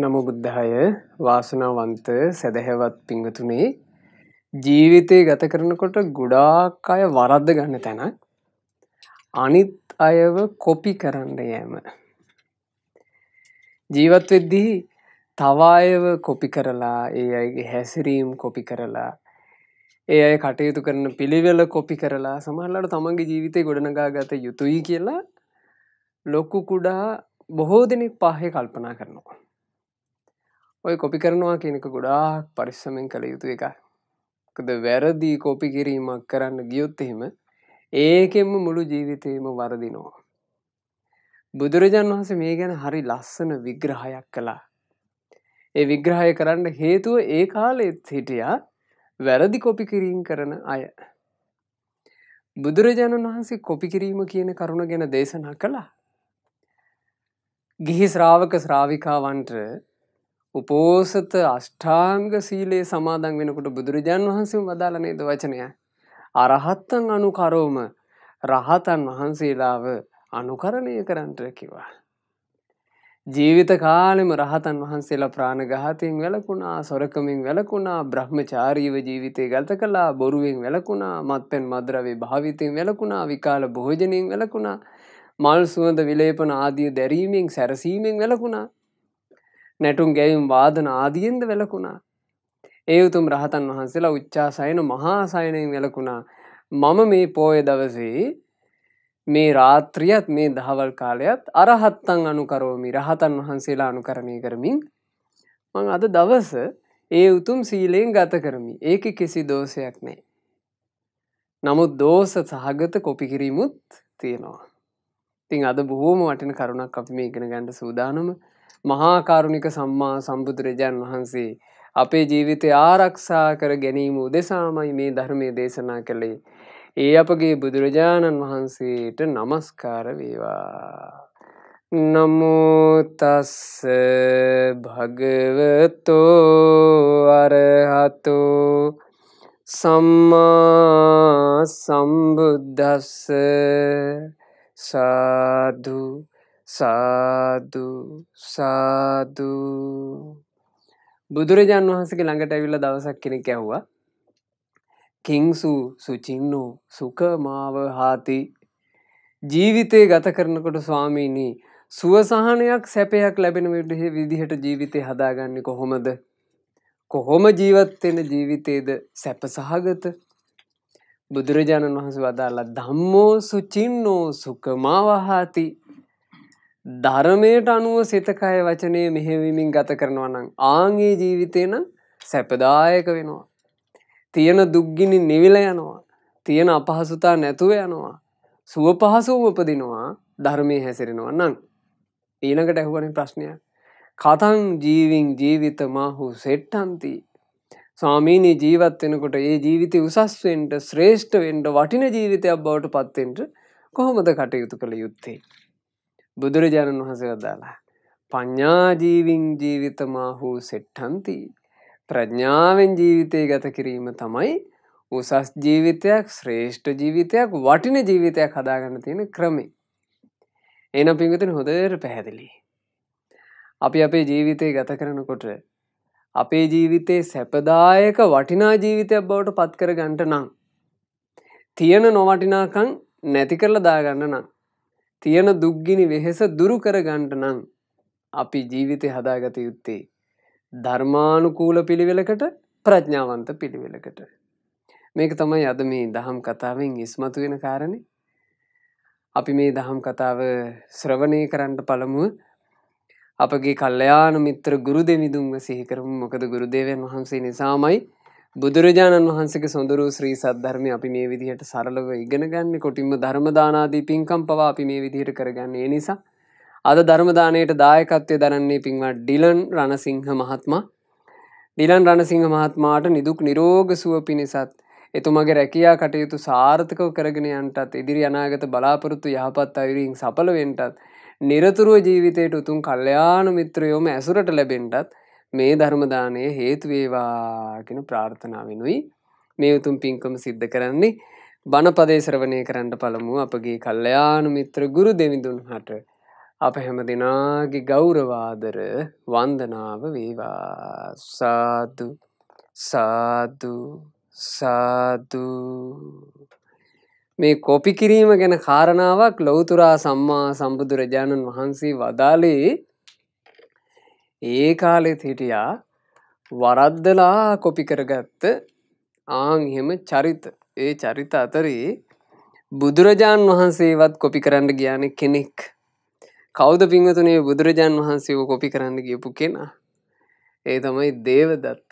නමු බුද්ධාය වාසනාවන්ත සැදැහැවත් පිංගතුනේ ජීවිතය ගත කරනකොට ගොඩාක් අය වරද්ද ගන්න තැනක් අනිත් අයව කොපි කරන්න යෑම. ජීවත් වෙද්දී තවායව කොපි කරලා ඒ අයගේ හැසිරීම් කොපි කරලා ඒ අය කටයුතු කරන පිළිවෙල කොපි කරලා සමහල්ලට තමන්ගේ ජීවිතය ගොඩනගා ගත යුතුයි කියලා ලොකු කුඩා බොහෝ දෙනෙක් පාහය කල්පනා කරනවා. ඔය කොපි කරනවා කියනක ගොඩාක් පරිස්සමෙන් කළ යුතු එකක්කද වැරදිී කෝපි කිරීමක් කරන්න ගියොත් එහෙම ඒකෙන්ම මුළු ජීවිතයම වරදිනවා. බුදුරජාන් වහන්සේ මේ ගැන හරි ලස්සන විග්‍රහයක් කළා. ඒ විග්‍රහය කරන්න හේතුව ඒ කාලෙත් හිටියා වැරදි කොපි කිරීම් කරන අය. බුදුරජාණන් වහන්සේ කොපිකිරීම කියන කරුණ ගැන දේශනා කළා. ගිහි ශ්‍රාවක ශ්‍රාවිකාවන්ට උපෝසත අෂ්ඨාංග සීලයේ සමාදන් වෙනකොට බුදුරජාන් වහන්සේ වදාළ නේද වචනය. අරහත්තන් අනුකරෝම රහතන් වහන්සේලාව අනුකරණය කරන්නට කිවා. ජීවිත කාලෙම රහතන් වහන්සේලා ප්‍රාණඝාතයෙන් වැළකුණා, සොරකමින් වැළකුණා, බ්‍රහ්මචාරීව ජීවිතය ගත කළා, බොරුවෙන් වැළකුණා, මත්පැන් මද්රව්‍ය භාවිතයෙන් වැළකුණා, විකාල භෝජනයෙන් වැළකුණා, මල් සුවඳ විලේපන ආදී දැරීමෙන් සැරසීමෙන් වැළකුණා. නැටුම් ගැවීම් වාදන ආදියෙන්ද වැලකුණා. ඒ උතුම් රහතන් වහන්සේලා උච්චාසයන මහාසයනයෙන් වැලකුණා. මම මේ පෝය දවසේ මේ රාත්‍රියත් මේ දහවල් කාලයත් අරහත්තන් අනුකරෝමි රහතන් වහන්සේලා අනුකරණය කරමින් මං අද දවස ඒ උතුම් සීලයෙන් ගත කරමි ඒක කිසි දෝෂයක් නෑ. නමුත් දෝස සහගත කොපිකිරීමුත් තියෙනවා. තින් අද බොහෝම වටින කරුණක් අපි මේ ඉගෙන ගණඩ සූදානම මහාකාරුණික සම්මා සම්බුදුරජාන් වහන්සේ අපේ ජීවිතය ආරක්ෂා කර ගැනීම උදෙසාමයි මේ ධර්මය දේශනා කළේ. ඒ අපගේ බුදුරජාණන් වහන්සේට නමස්කාර වේවා. නමුතස්ස භගවතෝ අරහතෝ සම්මා සම්බුද්ධස්ස සාධූ සාදු සාදු බුදුරජාන් වහන්සගේ ළඟට ඇවිල්ල දවසක් කෙනෙක් ඇහ්වා කිංසු සුචින්නු සුකමාව හාති ජීවිතය ගත කරනකොට ස්වාමීණී සුවසාහනයක් සැපයක් ලැබෙන විටහ විදිහට ජීවිතය හදාගන්න කොහොමද කොහොම ජීවත්වෙන ජීවිතයේද සැප සහගත බුදුරජාණන් වහන්ස වදාලා දම්මෝ සුචින්නෝ සුකමාවහාති ධර්මයට අනුව සිතකය වචනය මෙහෙවිමින් ගත කරනවා නම් ආංගේ ජීවිතය නම් සැපදායක වෙනවා. තියෙන දුක්ගිනි නිවිල යනවා. තියෙන අපහසුතා නැතුව යනවා. සුව පහසුව උපදිනවා ධර්මය හැසිරෙනවා නම්. ඊනකට ඇහුවන ප්‍රශ්නයක්. කතන් ජීවින් ජීවිතමාහු සෙට්ටන්ති. ස්වාමීනී ජීවත් වෙනකොට ඒ ජීවිතය උසස්වෙන්ට ශ්‍රේෂ්ඨ වෙන්ට වටින ජීවිතයක් බවට පත්වෙන්ට කොහොමද කටයුතු කළ යුත්තේ. බුදුරජාණන් වහන්සේ වදාලා පඤ්ඥාජීවින් ජීවිතමාහු සෙට්ටන්ති ප්‍රඥාවෙන් ජීවිතය ගත කිරීම තමයි උසස් ජීවිතයක් ශ්‍රේෂ්ඨ ජීවිතයක් වටින ජීවිතයක් හදාගන්න තියෙන ක්‍රමේ. එනම් පිංගතන හොදර පැහැදිලි. අපි අපේ ජීවිතය ගත කරනකොට අපේ ජීවිතේ සැපදායක වටිනා ජීවිතයක් බවට පත්කර ගන්ට නම්. තියෙන නොවටිනාකං නැති කරලා දාගන්න නම් තියෙන දුක්ගිනි වෙහෙස දුරු කරගන්න නම් අපි ජීවිතය හදාගත යුත්තේ ධර්මානුකූල පිළිවෙලකට ප්‍රඥාවන්ත පිළිවෙලකට මේක තමයි අද මේ දහම් කතාවෙන් ඉස්මතු වෙන කාරණ අපි මේ දහම් කතාව ශ්‍රවණය කරන්න පළමුුව අපගේ කල්ලයාන මිත්‍ර ගුරු දෙවිදුන්ව සිහිකරමු මොකද ගුරුදේවයන් වහන්සේ නිසාමයි බුදුරජාණන් වහන්සේගේ සොඳුරු ශ්‍රී සද්ධර්මය අපි මේ විදිහට සරලව ඉගෙන ගන්න කොටින්ම ධර්මදානාදී පින්කම් පවා අපි මේ විදිහට කරගන්න ඒ නිසා අද ධර්මදානයට දායකත්වය දරන්නේ පින්වත් ඩිලන් රණසිංහ මහත්මා ඩිලන් රණසිංහ මහත්මාට නිදුක් නිරෝග සුව පිණිසත් එතුමගේ රැකියා කටයුතු සාර්ථකව කරගෙන යන්ටත් ඉදිරි අනාගත බලාපොරොත්තු යහපත් අයුරින් සඵල වෙන්ටත් නිරතුරුව ජීවිතයට උතුම් කල්යාණ මිත්‍රයෝම ඇසුරට ලැබෙන්ටත් මේ ධර්ම දාණය හේතු වේවා කියන ප්‍රාර්ථනාවෙනුයි මේ උතුම් පින්කම සිද්ධ කරන්නේ බණපදේ ශ්‍රවණය කරන්න පළමුව අපගේ කල්යාණ මිත්‍ර ගුරු දෙවිඳුන් හට අප හැම දෙනාගේ ගෞරවාදර වන්දනාව වේවා සාදු සාදු සාදු මේ කොපි කිරීම ගැන කාරණාවක් ලෞතුරා සම්මා සම්බුදුරජාණන් වහන්සේ වදාලේ ඒ කාලෙත් හිටියා වරද්දලා කොපි කරගත්ත ආංහෙම චරිත ඒ චරිත අතරේ බුදුරජාන් වහන්සේවත් කොපි කරන්න ගියාන කෙනෙක් කෞද පින්වතුනේ බුදුරජාන් වහන්සේ කොපි කරන්න ගියපු කෙනා ඒ තමයි දේවදත්ත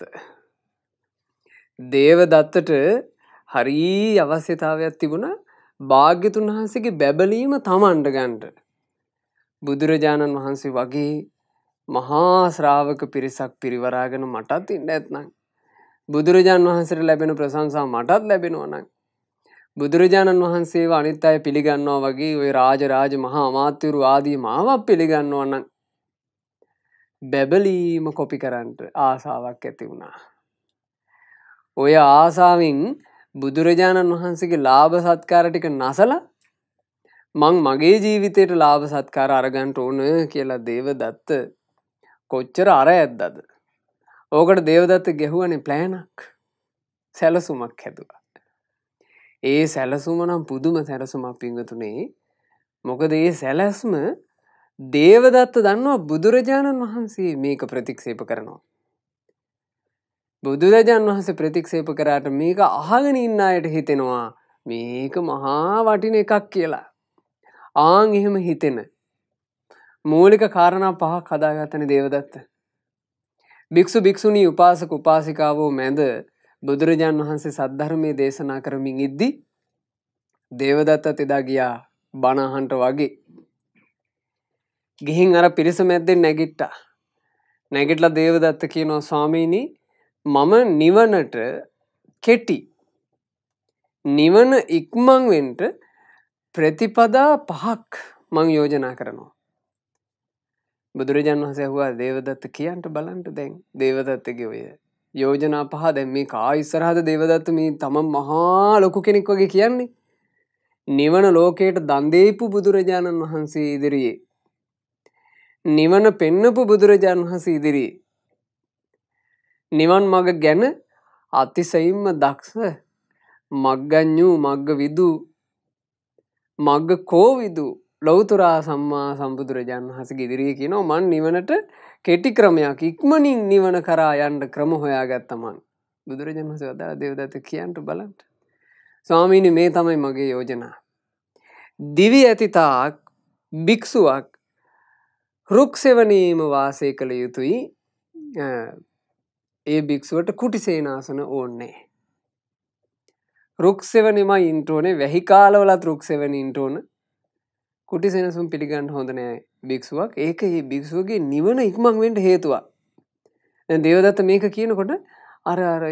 දේවදත්තට හරී අවශ්‍යතාවයක් තිබුණ භාග්‍යතුන් වහන්සේගේ බැබලීම තමන්ඩ ගන්ඩ බුදුරජාණන් වහන්සේ වගේ මහා ශ්‍රාවක පිරිසක් පිරිවරාගෙන මටත් ඉන්න ඇත්නම්. බුදුරජාන් වහන්සට ලැබෙන ප්‍රසංසා මටත් ලැබෙනවනක්. බුදුරජාණන් වහන්සේ අනිත් අය පිළිගන්නවා වගේ ඔය රාජරාජ මහා අමාත්‍යවරු ආදී මාවක් පිළිගන්නවන්න. බැබලීම කොපි කරන්ට ආසාවක් ඇති වුණා. ඔය ආසාවින් බුදුරජාණන් වහන්සේගේ ලාභ සත්කාර ටික නසල මං මගේ ජීවිතයට ලාභ සත්කාර අරගන්ට ඕන කියලා දේව දත්ත කොච්චර අර ඇද්දද. ඕකට දේවදත්ත ගැහුවන ප්ලෑනක් සැලසුමක් හැදවා. ඒ සැලසුමනම් පුදුම සැලසුමක් පිංගතුනේ මොකද ඒ සැලැස්ම දේවදත්ත දන්නවා බුදුරජාණන් වහන්සේ මේක ප්‍රතික්ෂේප කරනවා. බුදුරජාණන් වහන්සේ ප්‍රතික්ෂේප කරාට මේක අහගෙන ඉන්න අයට හිතෙනවා මේක මහා වටින එකක් කියලා. ආං එහෙම හිතෙන මූලික කාරණා පහක් හදාගත්තන දේවදත්ත. භික්‍ෂු භික්‍ෂුණී උපාසක උපාසිකාවෝ මැද බුදුරජාන් වහන්සේ සද්ධර්මය දේශනා කරමින් ඉද්දි දේවදත්තත් එදා ගියා බණහන්ට වගේ. ගිහින් අර පිරිස මැද්දෙන් නැගිට්ටා. නැගිටලා දේවදත්ත කියනවා ස්වාමීණී මම නිවනට කෙටි නිවන ඉක්මංවෙන්ට ප්‍රතිපදා පහක් මං යෝජනා කරනවා. බුදුරජාන් වහස ඇහවා දේවදත්ත කියන්ට බලන්ට දැන් දේවදත්තක ඔය යෝජනා පහ දැන් මේ කායිස්සරහද දේවදත්ත මේ තමන් මහා ලොකු කෙනෙක් වගේ කියන්නේ නිවන ලෝකයට දන්දේපු බුදුරජාණන් වහන්සේ ඉදිරියේ. නිවන පෙන්නපු බුදුරජාණන් වහන්සේ ඉදිරියේ. නිවන් මඟ ගැන අතිසයිම්ම දක්ෂ මග්ගඥූ මග්ග විදු මග්ග කෝවිදු ලොවතුරා සම්මා සම්බුදුරජාණන් හස ඉදිරිය කියනෝ මන් නිවනට කෙටි ක්‍රමයක් ඉක්මනින් නිවන කරා යන්ඩ ක්‍රම හොයා ගත්තමන් බුදුරජන්හස වදා දෙවදත කියන්ට බලට ස්වාමීනි මේ තමයි මගේ යෝජනා. දිවි ඇතිතාක් භික්‍ෂුවක් රුක්සෙවනීම වාසය කළ යුතුයි ඒ භික්‍ෂුවට කුටි සේනාසන ඕන්නේ. රුක්සෙවනිම ඉන්ටෝනේ වැහිකාලවලත් රුක්සෙවනින්ටඕන කුටි සෙනසුම් පිළිගන්න හොඳනෑ භික්ෂුවක් ඒක ඒ භික්ෂුවගේ නිවන ඉක්මක්වෙන්ට හේතුවා. දේවදත්ත මේක කියනකොට අර අර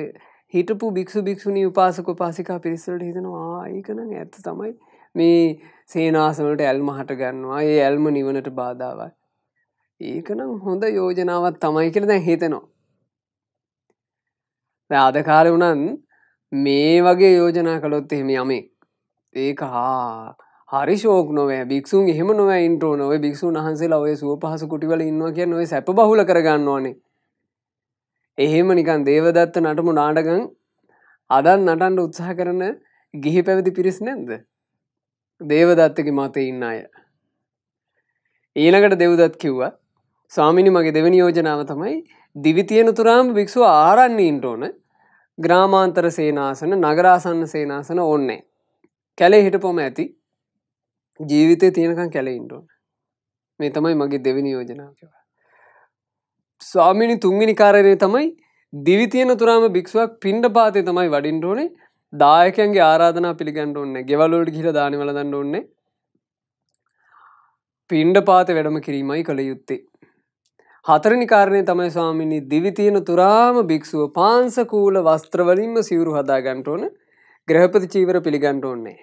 හිටපු භික්ෂු භික්ෂුණී උපාසක පාසිකා පිරිස්සලට හිතනවා ඒකනම් ඇත්ත තමයි මේ සේනාසනට ඇල්ම හට ගන්නවා ඒ ඇල්ම නිවනට බාධාවයි. ඒකනම් හොඳ යෝජනාවත් තමයි කියල දැ හිතනවා. අධකාර වනන් මේ වගේ යෝජනා කළොත් එහෙම යමේ ඒක හා හරි ශෝක් නොවෑ භික්ෂූන් එහෙම නොව ඉන්ට්‍රෝ නොව භික්ෂූන් වහන්සේලා ඔය සුව පහස කුටිවල ඉන්නවා කිය නොව සැප බහුල කරගන්න ඕනේ එහෙම නිකන් දේවදත්ත නටමු නාඩගං අදත් නටන්ට උත්සාහ කරන ගිහි පැවති පිරිස් නැද්ද දේවදත්තක මතේ ඉන්න අය ඊළඟට දෙව්දත් කිව්වා ස්වාමිනි මගේ දෙවනි යෝජනාව තමයි දිවිතියන තුරාම භික්ෂුව ආරන්නීන්ට ඕන ග්‍රාමාන්තර සේනාසන නගරාසන්න සේනාසන ඕන්නේ කැලේ හිටපොම ඇති ජීවිතය තියෙනකම් කැලෙඉන්ටුවන් මේ තමයි මගේ දෙවිනි යෝජනාව ස්වාමිනි තුන්ගනි කාරණය තමයි දිවිතියන තුරාම භික්ෂුවක් පින්ඩ පාතය තමයි වඩින්ටඕනේ දායකන්ගේ ආරාධනා පිළිගන්නට ඔන්න ගෙවලෝඩ හිර දානවල දන්න ඔන්නේ පින්ඩ පාත වැඩම කිරීමයි කළ යුත්තේ. හතරනි කාරණය තමයි ස්වාමිනි දිවිතියන තුරාම භික්ෂුව පාන්සකූල වස්ත්‍රවලින්ම සිවරු හදා ගන්ට ඕන ග්‍රහපති චීවර පිළිගන්ට ඕන්නේ.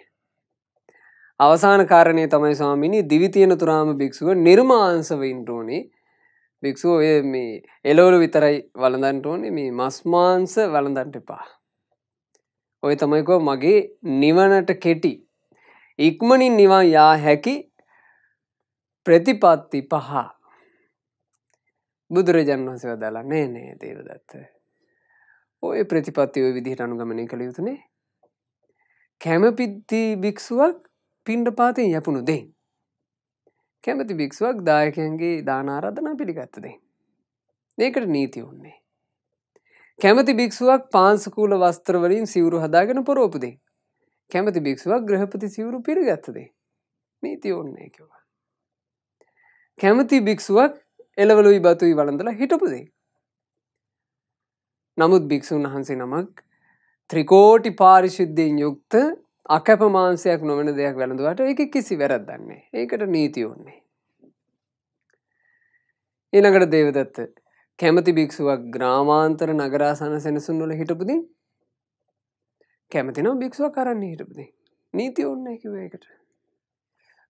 අවසාන කාරණය තමයි ස්වාමිනි දිවිතියන තුරාම භික්ෂුව නිර්මාංසව ඉන්ටෝනේ භික්ෂුව ඔය මේ එලෝරු විතරයි වලඳන්ට ඕනේ මේ මස්මාංස වලඳන්ට එපා. ඔය තමයිකෝ මගේ නිවනට කෙටි. ඉක්මනින් නිවන් යා හැකි ප්‍රතිපත්ති පහ. බුදුරජන් වහන්සේ වදාලා නෑ නෑ දේවදත්ත. ඔය ප්‍රතිපත්ති ඔය විදිහට අනුගමනය කළ යුතුනේ. කැමපිද්දී භික්ෂුවක් පිණ්ඩපාතින් යැපුණු දෙයි. කැමති භික්ෂුවක් දායකයන්ගේ දානාරධනා පිළිගත්තදේ. ඒකට නීති වන්නේ. කැමති භික්ෂුවක් පාන්සකූල වස්ත්‍රවලින් සිවරු හදාගෙන පොරෝපදේ. කැමති භික්ෂුවක් ග්‍රහපති සිවරු පිරිගත්තදේ. නීති ඔන්නේ කිව. කැමති භික්ෂුවක් එලවලුයි බතුයි වළඳල හිටපුදේ. නමුත් භික්‍ෂූන් වහන්සේ නමක් ත්‍රිකෝටි පාරිශුද්ධයෙන් යුක්ත අකැපමාන්සයක් නොවන දෙයක් වැළඳුවට එක කිසි වැරද්දන්නේ ඒකට නීතිවන්නේ. ඊළඟට දේවදත්ත කැමති භික්ෂුවක් ග්‍රාමාන්තර නගරාසන සැනසුන් වල හිටපුදී කැමතිනව භික්ෂුව කරන්නේ හිටපුදී නීති ඔන්න කිව එකට.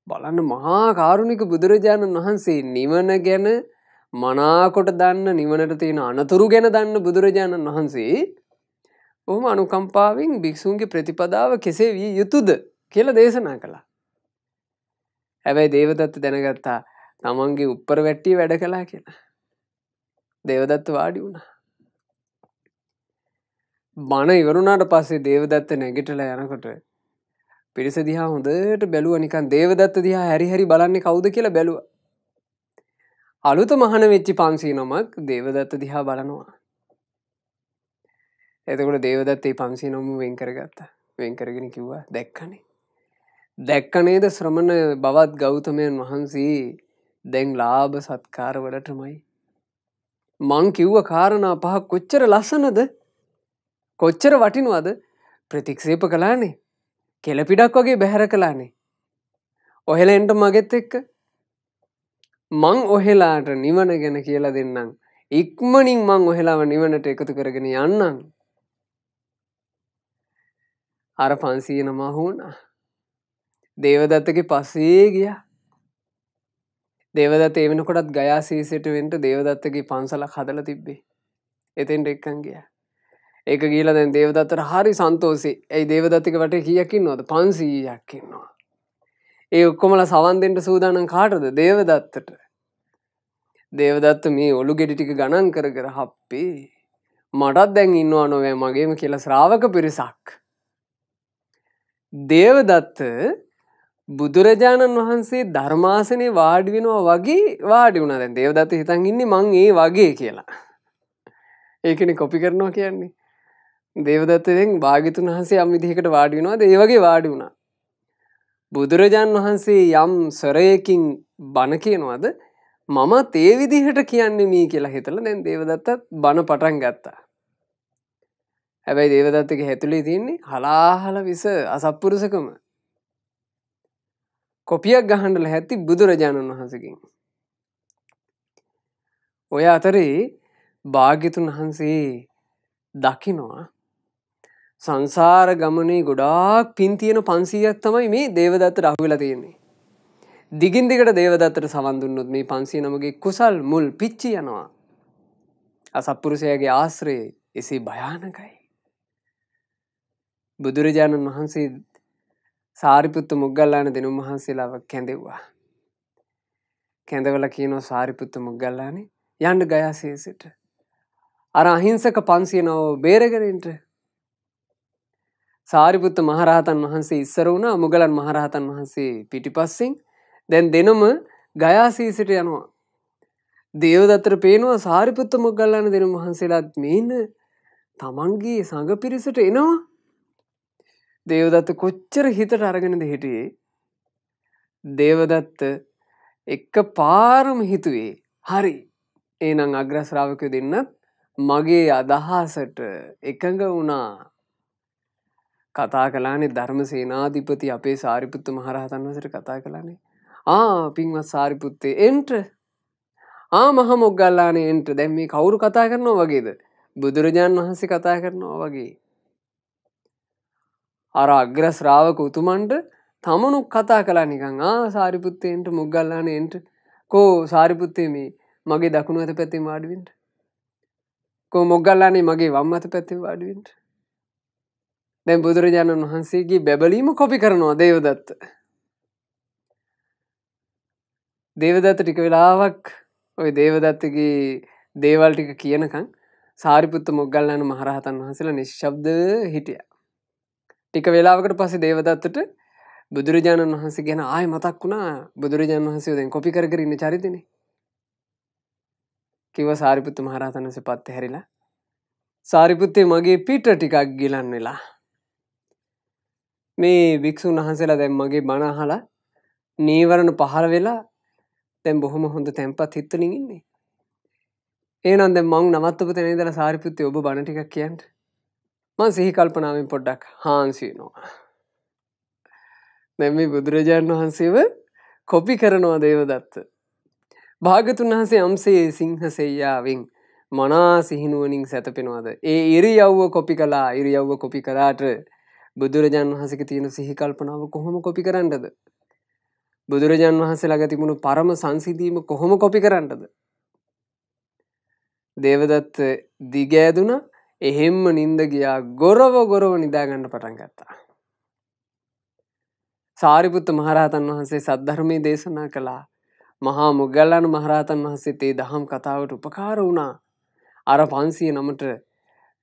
බලන්න මහා කාරුණික බුදුරජාණන් වහන්සේ නිවන ගැන මනාකොට දන්න නිවනට තියෙන අනතුරු ගැන දන්න බුදුරජාණන් වහන්සේ ඔහුම අනුකම්පාවෙන් භික්‍ෂූන්ගේ ප්‍රතිපදාව කෙසේ විය යුතුද කියල දේශනා කළා. හැබැයි දේවදත්ත දැනගත්තා තමන්ගේ උප්පර වැට්ටි වැඩ කලා කියලා. දේවදත්ත වාඩි වුණා. බණ ඉවරුණාට පස්සේ දේවදත්ත නැගිටල යනකොට පිරිස දිහා හොඳට බැලුව නිකන් දේවදත්ත දිහා හැරි හැරි බලන්නේ කවුද කියලා බැලුව. අලුත මහන වෙච්චි පන්සී නොමක් දේවදත්ත දිහා බලනවා. එතකොට දේවදත් ඒ පන්සේ නොම වෙන්කරගත්තා වෙන්කරගෙන කිව්වා දැක්කනේ. දැක්කනේද ශ්‍රමණ බවත් ගෞතමයන් වහන්සේ දැන් ලාභ සත්කාරවලටමයි. මං කිව්ව කාරණා පහ කොච්චර ලස්සනද කොච්චර වටිනවද ප්‍රතික්ෂේප කලානේ කෙලපිඩක් වගේ බැහැර කලානේ. ඔහෙල එන්ට මගෙත් එක්ක මං ඔහෙලාට නිවන ගැන කියලා දෙන්නම්. ඉක්මනින් මං ඔහෙලාව නිවනට එකතු කරගෙන යන්නම්. අර පන්සීය නමා හුණා දේවදත්තගේ පස්සේ ගිය දේවදත් ඒ වෙනකොටත් ගයා සීසිට වෙන්ට දේවදත්තගේ පන්සලක් හදල තිබ්බේ එතෙන්ට එක්කන් ගිය ඒක ගීල දැන් දේවදත්තර හරි සන්තෝසේ ඇයි දේවදත්තික වට කියකින් නොද පන්සීයක්කින්නවා ඒ ඔක්කොමල සවන්දෙන්ට සූදානන් කාටද දේවදත්තට දේවදත්ත මේ ඔලු ගෙඩිටික ගණන් කර කර හප්පේ මටත් දැන් ඉන්නවා නොවෑ මගේම කියලා ශ්‍රාවක පිරිසක් දේවදත්ත බුදුරජාණන් වහන්සේ ධර්මාසනය වාඩිවෙනවා වගේ වාඩි වුණ දැන් දේවදත්ත හිතන් ඉන්නේ මං ඒ වගේ කියලා. ඒකන කොපි කරනවා කියන්නේ. දේවදත්තයෙන් භාගිතුන් වහන්සේ යම් විදිහකට වාඩි වෙනවාද ඒ වගේ වාඩි වුණා. බුදුරජාන් වහන්සේ යම් ස්වරයකින් බණ කියනවාද මම තේ විදිහට කියන්නේ මී කියලා හිතලා දැන් දේවදත්තත් බණ පටන් ගත්තා. හැබැයි දේවදත්තක හැතුලේ තියන්නේ හලාහල විස අසප්පුරුසකම කොපියක් ගහන්ඩල හැති බුදුරජාණන් වහන්සකින් ඔය අතරේ භාග්‍යතුන් වහන්සේ දකිනවා සංසාර ගමනේ ගොඩාක් පින්තියන පන්සීයක් තමයි මේ දේවදත්ත රහවෙලා තියෙන්නේ දිගින් දිගට දේවදත්තට සවන්දුන්නොත් මේ පන්සිය නමගේ කුසල් මුල් පිච්චි යනවා අසප්පුරුසයගේ ආශ්‍රයේ එසේ භයානකයි බුදුරජාණන් වහන්සේ සාරිපුත්තු මුගල්ලාන දෙනුම් වහන්සේලාව කැඳෙව්වා. කැඳවල කියනෝ සාරිපුත්තු මුගල්ලානෙ යන්ඩ ගයාසේසිට. අර අහිංසක පන්සියනෝ බේරගරෙන්ට සාරිපුත්ත මහරහතන් වහන්සේ ඉස්සර වුණ මුගලන් මහරහතන් වහන්සේ පිටිපස්සිං දැන් දෙනම ගයාසීසිට යනවා. දේවදත්තර පේනවා සාරිපුත්ත මුගල්ලාන දෙනු වහන්සේලාත් මේන්න තමන්ගේ සඟ පිරිසට එනවා දේවදත්ත කොච්චර හිතට අරගෙනද හිටියේ දේවදත්ත එක්ක පාරම හිතුවේ හරි ඒනං අග්‍රශ්‍රාවකය දෙන්නත් මගේ අදහාසට එකඟ වුණා කතා කලානේ ධර්ම සේනාධිපති අපේ සාරිපුත්ත මහරහතන් වසට කතා කලානේ ආ පින්වත් සාරිපුත්තේ එන්ට ආ මහමොග්ගල්ලානේ එන්ට දැම් මේ කවුරු කතා කරනවා වගේද බුදුරජාණන් වහන්සේ කතා කරනවා වගේ අර අග්‍ර ශ්‍රාවක උතුමන්ට තමනු කතා කලා නිකං ආ සාරිපුත්තයෙන්ට මුගල්ලාන එන්ට කෝ සාරිපුත්තය මේ මගේ දකුණු ඇත පැත්තේ වාඩුවෙන්ට කෝ මොගල්ලානේ මගේ වම් අත පැත්තේ වාඩුවෙන්ට දැ බුදුරජාණන් වහන්සේගේ බැබලීම කොපි කරනවා දේවදත්ත දේවදත්ත ටික වෙලාවක් ඔය දේවදත්තගේ දේවල් ටික කියනකං සාරිපුත්ත මොගල්ලන්න මහරහතන් වහසලා නිශ්ශබ්ද හිටියා ටික වෙලාවකට පසේ දේවදත්තට බුදුරජාණන් වහන්සේ ගැන ආය මතක් වුණා බුදුරජාණන් වහන්සේ දැන් කොපි කර ඉන්න චරිතන කිව සාරිපුත්තු මහරහතනස පත්ත හැරිලා සාරිපුත්තේ මගේ පිට ටිකක් ගිලන් වෙලා මේ භික්‍ෂූන් වහන්සේලා දැම් මගේ බණහලා නීවරණ පහර වෙලා තැම් බොහොම හොඳ තැන්පත් හිත්තලින් ඉන්නේ ඒනන්ද මං නමත්තප තැනේදල සාරිපුත්තය ඔබ බණටිකක් කියන්ට මං සිහිකල්පනාවෙන් පොඩ්ඩක් හාන්සිනවා. දැම බුදුරජාණන් වහන්සේව කොපි කරනවා දේවදත්ත. භාගතුන් වහන්සේ අම්සේ සිංහසෙයාවෙන් මනා සිහිනුවනින් සැතපෙනවාද. ඒ ඉරි අව්ව කොපි කලා ඉරි අව්ව කොපි කරාට බුදුරජාන් වහසක තියෙන සිහිකල්පනාව කොහොම කොපි කරන්නද. බුදුරජාන් වහන්සේ ළඟතිමුණු පරම සංසිදීම කොහොම කොපි කරන්නද. දේවදත්ත දිගෑදුනා එහෙම්ම නින්ද ගියා ගොරව ගොරව නිදාගන්න පටන් ගත්තා. සාරිපුත්ත මහරහතන් වහන්සේ සද්ධර්මය දේශනා කළා මහා මුගල්ලන මහරහතන් වහන්සේ තේ දහම් කතාවට උපකාර වුණා අර පන්සිය නමට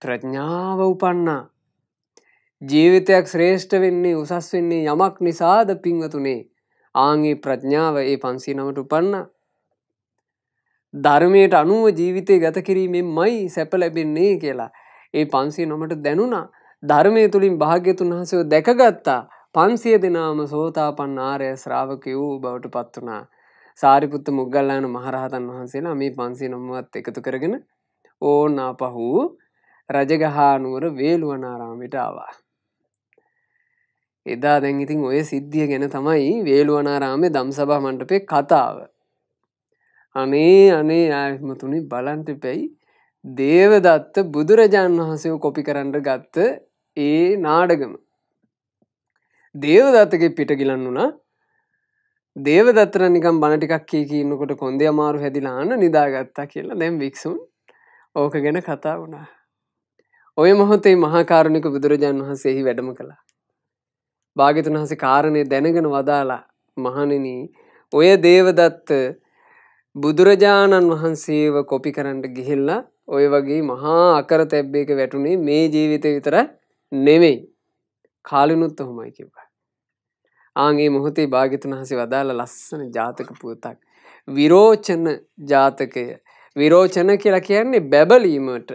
ප්‍රඥාව උපන්නා. ජීවිතයක් ශ්‍රේෂ්ඨ වෙන්නේ උසස් වෙන්නේ යමක් නිසාද පින්වතුනේ ආගේ ප්‍රඥාව ඒ පන්සී නමට උපන්න. ධර්මයට අනුව ජීවිතය ගත කිරීමෙන් මයි සැප ලැබෙන්නේ කියලා ඒ පන්සිය නොමට දැනුණා ධර්මය තුළින් භාග්‍යතුන් වහසෝ දැකගත්තා පන්සිය දෙනාම සෝතාපන් ආරය ශ්‍රාවකය වූ බවට පත් වනා සාරිපුත්ත මුගල්ලාන මහරහතන් වහන්සේලා මේ පන්සේ නොමුවත් එකතු කරගෙන ඕනා පහු රජගහානුවර වේලුවනාරාමිට ආවා. එදා දැන් ඉතින් ඔය සිද්ධිය ගැන තමයි වේලුවනාරාමේ දම්සභා මණ්ඩපේ කතාව. අනේ අනේ ආත්මතුනි බලන්ට පැයි දේවදත්ත බුදුරජාණන් වහන්සේව කොපි කරන්න ගත්ත ඒ නාඩගම. දේවදත්තගේ පිට ගිලන් වුණා දේවදත්තර නිකම් බණටිකක් කිය කියන්නකොට කොන්ද අමාරු හැදිලාන්න නිදාගත්තා කියලා දැම් වික්සුන් ඕක ගැන කතා වුණා. ඔය මොහොතේ මහාකාරණික බුදුරජාණන් වහන්සේහි වැඩම කළා. භාගිතුන් වහසේ කාරණය දැනගෙන වදාලා මහනෙන ඔය දේවදත්ත බුදුරජාණන් වහන්සේව කොපි කරන්න ගිහිල්ලා ඔය වගේ මහා අකර තැබ්බේක වැටුනේ මේ ජීවිත විතර නෙමෙයි කාලනුත් ඔහොමයි කිව්ව. ආගේ මොහොතේ භාගිතුන් හසේ වදාළ ලස්සන ජාතක පුවතක්. විරෝචන ජාතකය විරෝචන කියලා කියන්නේ බැබලීමට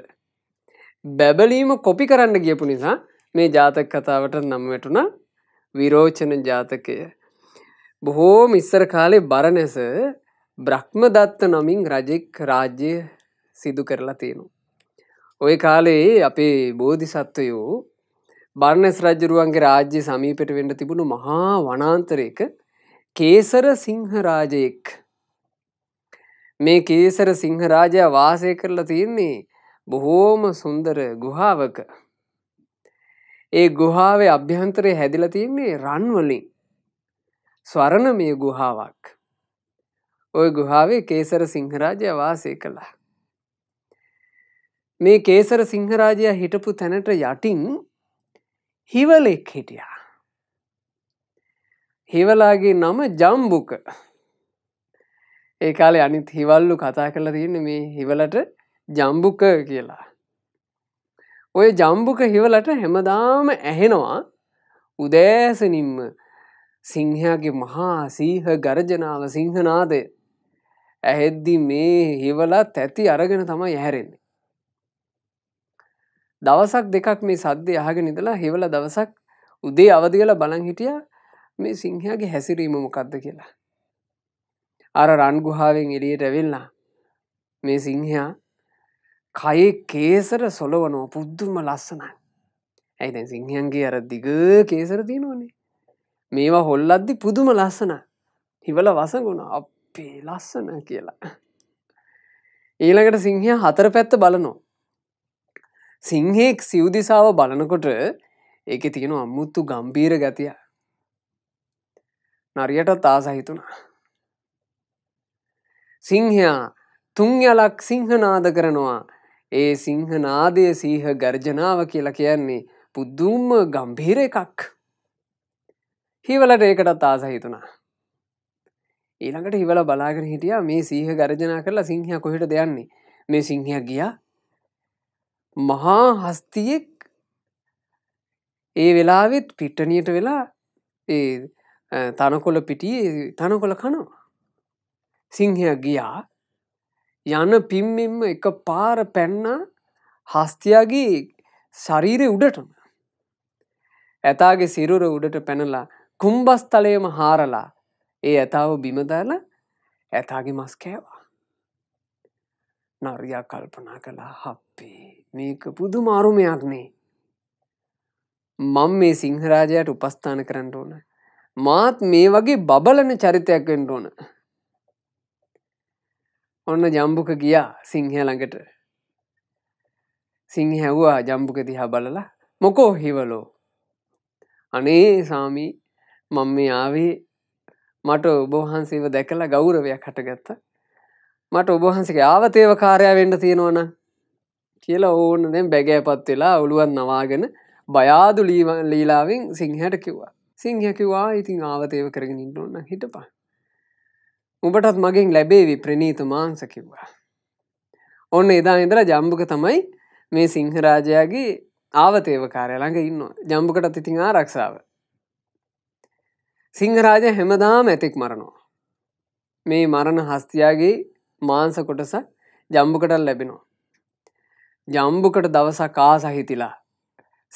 බැබලීම කොපි කරන්න ගියපු නිසා මේ ජාතක කතාවට නම් වැටුණ විරෝචන ජාතකය. බොහෝම ඉස්සර කාලේ බරණැස බ්‍රහ්මදත්ත නමින් රජෙක් රාජ්‍යය සිදු කරලා තියෙනු. ඔය කාලයේ අපේ බෝධිසත්වයෝ බර්ණස් රජරුවන්ගේ රාජ්‍ය සමීපට වෙන්ඩ තිබුණු මහා වනාන්තරයක කේසර සිංහරාජයෙක් මේ කේසර සිංහරාජය වාසය කරලා තියෙන්නේ බොහෝම සුන්දර ගුහාවක ඒ ගුහාවේ අභ්‍යන්තරය හැදිල තියන්නේ රන්වලින් ස්වරණ මේ ගුහාවක් ඔය ගුහාවේ කේසර සිංහරාජය වාසය කළා මේ කේසර සිංහරාජය හිටපු තැනට යටින් හිවලෙක් හිටියා. හිවලාගේ නම ජම්බුක ඒ කාලේ අනිත් හිවල්ලු කතා කරලා තියන්න මේ හිවලට ජම්බුක කියලා. ඔය ජම්බුක හිවලට හැමදාම ඇහෙනවා උදෑසනින්ම සිංහයාගේ මහා සීහ ගරජනාව සිංහනාදය ඇහෙද්දි මේ හිවලත් ඇති අරගෙන තමයි ඇහැරෙන්නේ. දවසක් දෙකක් මේ සද්ධය අහගෙන ඉදලා හෙවල දවසක් උදේ අවදිගල බලන් හිටිය මේ සිංහයාගේ හැසිරීම මොකක්ද කියලා. අර රන්ගුහාාවෙන් එලියට ඇවෙල්ලා මේ සිංහයා කයේ කේසර සොලවනෝ පුද්දුම ලස්සනයි. ඇයි දැන් සිංහයන්ගේ අර දිග කේසර තියෙනවනේ. මේවා හොල්ලද්දි පුදුම ලස්සන හිවල වසගුණ අපේ ලස්සන කියලා. ඊළඟට සිංහය හතර පැත්ත බලනෝ සිංහෙක් සිව්දිසාව බලනකොට ඒක තියෙන අම්මුත්තු ගම්බීර ගැතිය නරියට තාසහිතුනා සිංහයා තුංයලක් සිංහනාද කරනවා ඒ සිංහනාදය සීහ ගර්ජනාව කියලා කියන්නේ පුද්දුම්ම ගම්බීර එකක් හිවලට ඒකටත් ආසහිතුනා ඊළඟට හිවල බලාගෙන හිටිය මේ සීහ ගර්ජනා කරලා සිංහය කොහිට දෙයන්නේ මේ සිංහය ගියා මහා හස්තියෙක් ඒ වෙලාවෙත් පිට්ටනියට වෙලා ඒ තනකොළ පිටියේ තනකොළ කනවා. සිංහය ගියා යන පිම්මෙන්ම එක පාර පැන්න හස්තියාගේ ශරීරය උඩටම. ඇතාගේ සිරුර උඩට පැනලා කුම්බස්තලයම හාරලා ඒ ඇතාව බිමදාල ඇතාගේ මස් කෑවා. නර්යා කල්පනා කලා හප්පේ. මේක පුදු මාරුමයක්නේ. මං මේ සිංහරාජයට උපස්ථාන කරන්න ඕන. මාත් මේ වගේ බබලන චරිතයක් වෙන්න ඕන. ඔන්න ජම්බුක ගියා සිංහ ළඟට. සිංහ හැව්වා ජම්බුක දිහා බලලා මොකෝ හිවලෝ. අනේ සාමී මං මේ ආවේ මට ඔබහන්සේව දැකලා ගෞරවයක් හටගත්ත. මට ඔබහන්සේ ආවතේව කාරයා වෙන්ඩ තියෙනවනම් කියලා ඕන දෙෙන් බැගෑපත් වෙලා ඔළුවන් නවාගෙන බයාදු ලීවන් ලීලාවෙන් සිංහට කිව්වා සිංහකිවා ඉතිං ආවතේව කරගෙන ඉන්නන්න හිටපා උඹටත් මගෙන් ලැබේවි ප්‍රනීත මාංසකිව්වා ඔන්න එදා ඉදර ජම්බුක තමයි මේ සිංහරාජයාගේ ආවතේවකාරය ළඟ ඉන්න ජම්බුකටත් ඉතිං ආරක්ෂාව සිංහරාජ හැමදාම ඇතෙක් මරණවා මේ මරණ හස්තියාගේ මාංස කොටසක් ජම්බුකටල් ලැබෙනවා ජම්බුකට දවසක් ආසහිතිලා.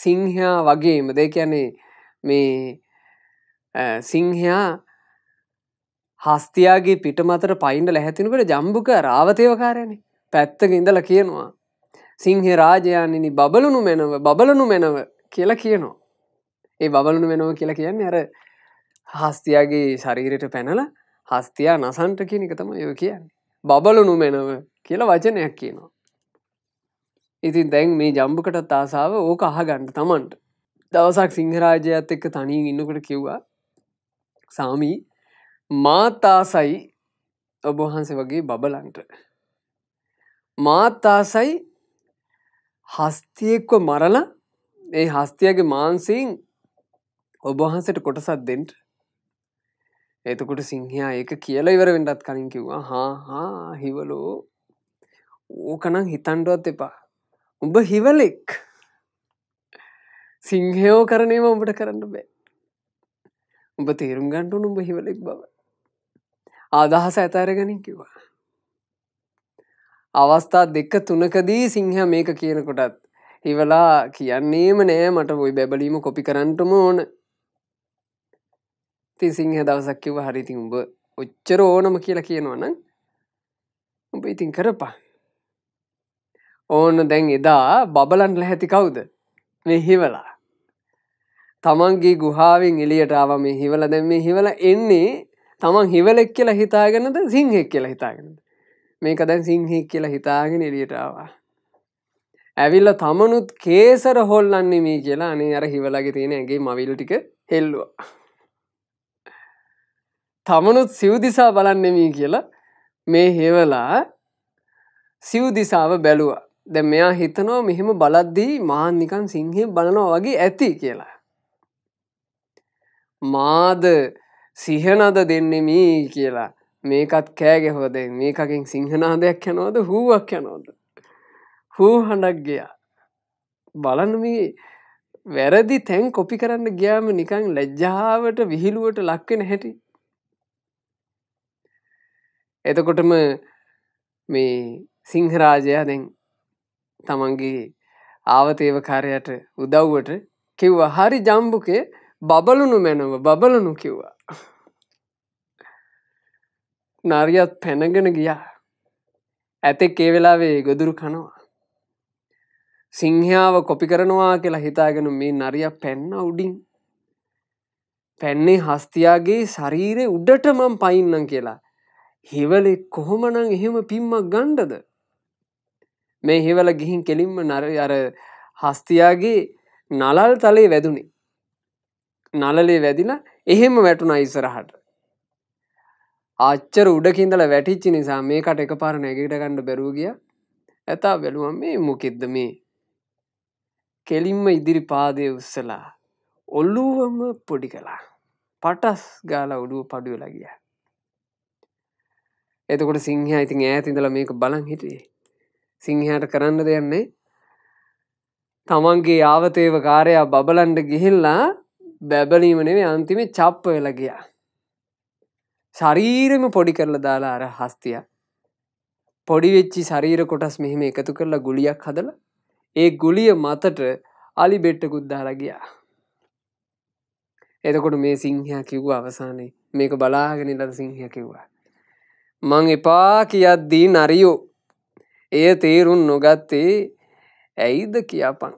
සිංහයා වගේම දෙ කියන්නේ මේ සිංහයා හස්තියාගේ පිටමතර පයින්ඩ ලැහැතිනකට ජම්බුක රාවතයවකාරයන පැත්තක ඉඳල කියනවා. සිංහ රාජයානිනි බබලනු මෙනව බබලනු මෙනව කියලා කියනවා. ඒ බබලනු මෙනව කියලා කියන්නේ ඇර හස්තියාගේ ශරීරයට පැනල හස්තියා නසන්ට කියනකතම යෝ කියන්නේ. බබලනු මෙනව කියලා වචනයක් කියනවා. ඉතින් දැන් මේ ජම්බකටත් ආසාාව ඕක අහගන්න තමන්ට දවසක් සිංහරාජයත් එක්ක තනින් ඉන්නකට කිව්වා සාමී මාතාසයි ඔබහන්සේ වගේ බබලන්ට මාතාසයි හස්තියෙක්ව මරල ඒ හස්තියගේ මාන්සිීන් ඔබහන්සට කොටසත් දෙෙන්ට එතකොට සිංහයා ඒක කියලා ඉවර වෙන්ඩත් කලින් කිව්වා හා හා හිවලෝ ඕකනම් හිතන්ඩුවත් එපා උඹ හිවලෙක් සිංහයෝ කරනේම උඹට කරන්න බෑ උඹ තේරුම් ගන්ටු උඹ හිවලෙක් බව ආදහස ඇතාරගනින් කිවා අවස්ථා දෙක තුනකදී සිංහ මේක කියනකොටත් හිවලා කියන්නේම නෑ මට ඔයි බැබලීම කොපි කරන්නටම ඕන ති සිංහ දවසක් කිව හරිති උඹ ඔච්චර ඕනම කියලා කියනවන උඹ ඉතින් කරපා ඕන දැන් එදා බබලන්ල හැති කවුද මේ හිවලා තමන්ගේ ගුහාාවෙන් එලියටාව මේ හිවල දැම් මේ හිවල එන්නේ තමන් හිවලෙක් කියලා හිතාගෙනද සිංහෙක් කියලා හිතාගෙනද මේක දැන් සිංහෙක් කියලා හිතාගෙන එලියටාවා ඇවිල්ල තමනුත් කේසර හොල්ලන්නේ මේ කියලා අනේ අර හිවලගේ තියෙන ඇගේ මවිල් ටික හෙල්ලවා තමනුත් සිව්දිසා බලන්නෙමී කියලා මේ හෙවලා සිව්දිසාව බැලුවා දැ මෙයා හිතනෝ මෙහෙම බලද්දී මාන්නිකන් සිංහය බලනෝ වගේ ඇති කියලා. මාද සිහනද දෙන්නෙමී කියලා මේකත් කෑගෙහෝද මේකකින් සිංහනාදයක් යනෝද හූුවක් යනෝද. හූ හඬක් ගියා. බලනමී වැරදි තැන් කොපි කරන්න ගියාම නිකං ලැජ්ජාවට විහිළුවට ලක්වෙන හැටි. එතකොටම මේ සිංහරාජයා දැන් තමන්ගේ ආවතේවකාරයට උදව්වට කිව්ව හරි ජම්බුකේ බබලුණු මැනව බබලනු කිව්වා. නරියත් පැනගෙන ගියා. ඇතෙක් ඒ වෙලාවේ ගොදුරු කනවා. සිංහාව කොපි කරනවා කියලා හිතාගෙන මේ නරිය පැන්න උඩින්. පැන්නේ හස්තියාගේ ශරීරය උඩට මම් පයින්නම් කියලා. හිවලෙ කොහොමනං එහෙම පිම්මක් ගණ්ඩද. මේ හෙවල ගිහින් කෙලින්ම නර අර හස්තියාගේ නලල් තලේ වැදුනේ. නලලේ වැදිලා එහෙම වැටුන ඉස්සරහට. ආච්චර උඩකින්දල වැටිච්චි නිසා මේකට එක පාර නැගට ගණ්ඩ බැරූගිය ඇතා බැලුවම් මේ මොකෙද්ද මේ. කෙලින්ම ඉදිරි පාදය උස්සලා. ඔල්ලුවම පොඩි කලා. පටස් ගාල උඩුව පඩුව ලගිය. එතකොට සිංහ ඉතින් ඈතිඳල මේක බලන් හිටියේ සිංහයාට කරන්න දෙන්නේ තමන්ගේ ආවතේව කාරයා බබලන්ඩ ගිහිල්ලා බැබලීම නෙවේ අන්තිමේ චප්ප වෙලා ගියා. ශරීරම පොඩි කරලා දාලා අර හස්තිය. පොඩිවෙච්චි ශරීර කොටස් මෙහෙම එකතු කරලා ගුලියක් හදල ඒ ගුලිය මතට අලි බෙට්ටකුද්දාලා ගියා. එතකොට මේ සිංහයා කිව්ව අවසානයේ මේක බලාගෙනලද සිංහය කිව්වා. මං එපා කියද්දී නරියෝ එය තේරුම් නොගත්තේ ඇයිද කියපන්.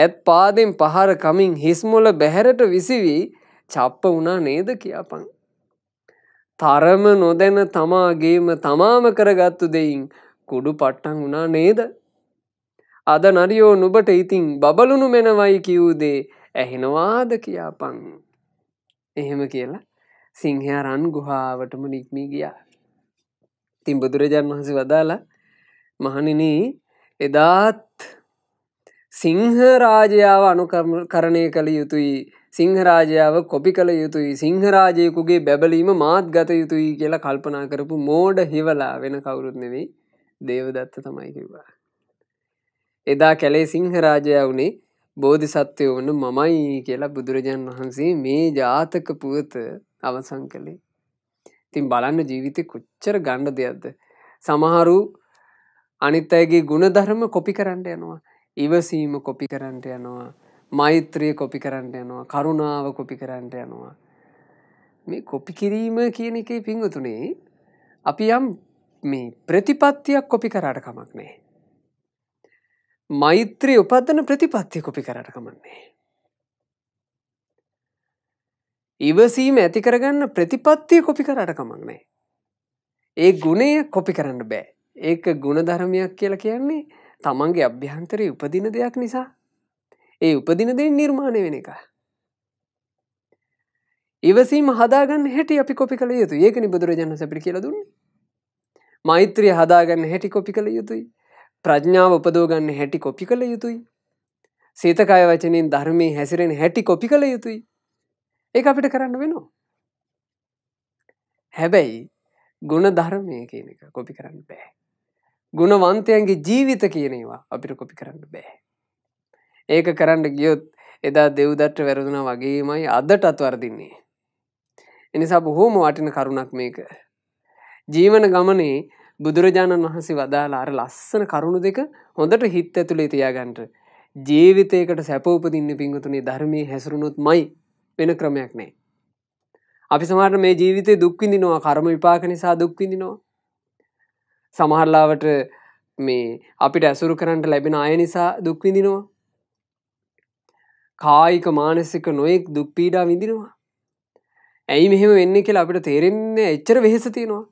ඇත් පාදෙන් පහර කමින් හිස්මොල බැහැරට විසිවී චප්ප වුණා නේද කියපන්. තරම නොදැන තමාගේම තමාම කරගත්තු දෙයින් කුඩු පට්ටන් වුණා නේද. අද නරියෝ නුබට ඉතින් බබලුණු මෙනවයි කිව්දේ ඇහෙනවාද කියාපන්. එහෙම කියලා සිංහයා රන් ගුහාාවටම නික්මී ගියා. තින් බුදුරජාණන් වහස වදාලා මහනින එදාත් සිංහරාජයාව අනුකරණය කළ යුතුයි සිංහරාජයාව කොපි කළ යුතුයි සිංහරාජයකුගේ බැබලීම මාත් ගත යුතුයි කියලා කල්පනා කරපු මෝඩ හිවලා වෙන කවුරුත් නෙවෙයි දේවදත්ත තමයි කිව්වා. එදා කැලේ සිංහරාජය වුණේ බෝධි සත්‍යය වන මමයි කියලා බුදුරජාණන් වහන්සේ මේ ජාතක පුවත අවසං කළේ තින් බලන්න ජීවිතය කොච්චර ගණ්ඩ දෙයක්ද. සමහරු අනිත් අයගේ ගුණධර්ම කොපි කරන්න යනවා. ඉවසීම කොපි කරන්නට යනවා. මෛත්‍රය කොපි කරන්නට යනවා. කරුණාව කොපි කරන්නට යනවා. මේ කොපි කිරීම කියන එකේ පිංවතුනේ අපි යම් මේ ප්‍රතිපත්තියක් කොපි කරාට කමක් නෑ. මෛත්‍රී උපදන ප්‍රතිපත්තිය කොපි කරට කමන්නේ. ඉවසීම ඇති කරගන්න ප්‍රතිපත්තිය කොපි කරට කමක් නෑ. ඒ ගුණය කොපි කරන්න බෑ. ඒක ගුණධරමයක් කියලා කියන්නේ තමන්ගේ අභ්‍යහන්තරය උපදින දෙයක් නිසා. ඒ උපදින දෙ නිර්මාණය වෙන එක. ඉවසීම හදාගන්න හැටි අපි කොපි කළ යුතු ඒක නිබදුරජන්න සැපි කියල දුන්න. මෛත්‍රය හදාගන්න හැටි කොපි කළ යුතුයි. ප්‍රඥාව උපදෝගන්න හැටි කොපි කළ යුතුයි. සේතකාය වචනින් ධර්මය හැසිරෙන හැටි කොපි කළ යුතුයි. ඒ අපිට කරන්න වෙනවා. හැබැයි ගුණ ධර්මය කියන එක කොපි කරන්න බෑ. ගුණවන්තයන්ගේ ජීවිත කියනවා අපිට කොපි කරන්න බෑ. ඒක කරන්න ගියොත් එදා දෙව්දට්ට වැරදුන වගේමයි අදට අත්වර්දින්නේ. එනිසා බොහෝම වටින කරුණක් මේක. ජීවන ගමනේ බුදුරජාණන් වහන්සේ වදාලාර ලස්සන කරුණු දෙක හොඳට හිත් ඇතුළේ තියාගන්ට. ජීවිතයකට සැපෝපදින්න පින්ගතුනේ ධර්මය හැසරුණුත් මයි වෙන ක්‍රමයක් නෑ. අපි සමහට මේ ජීවිතය දුක්විඳිනවා කරම විපාක නිසා දුක්විඳිනවා. සමහරලාවට මේ අපිට ඇසුරු කරන්නට ලැබෙන අය නිසා දුක්විඳිනවා. කායික මානසික නොයෙක් දුක්පීඩා විඳිනවා. ඇයි මෙහෙම වෙන්න කියලා අපිට තේරෙන්නේ එච්චර වෙහෙස තියෙනවා.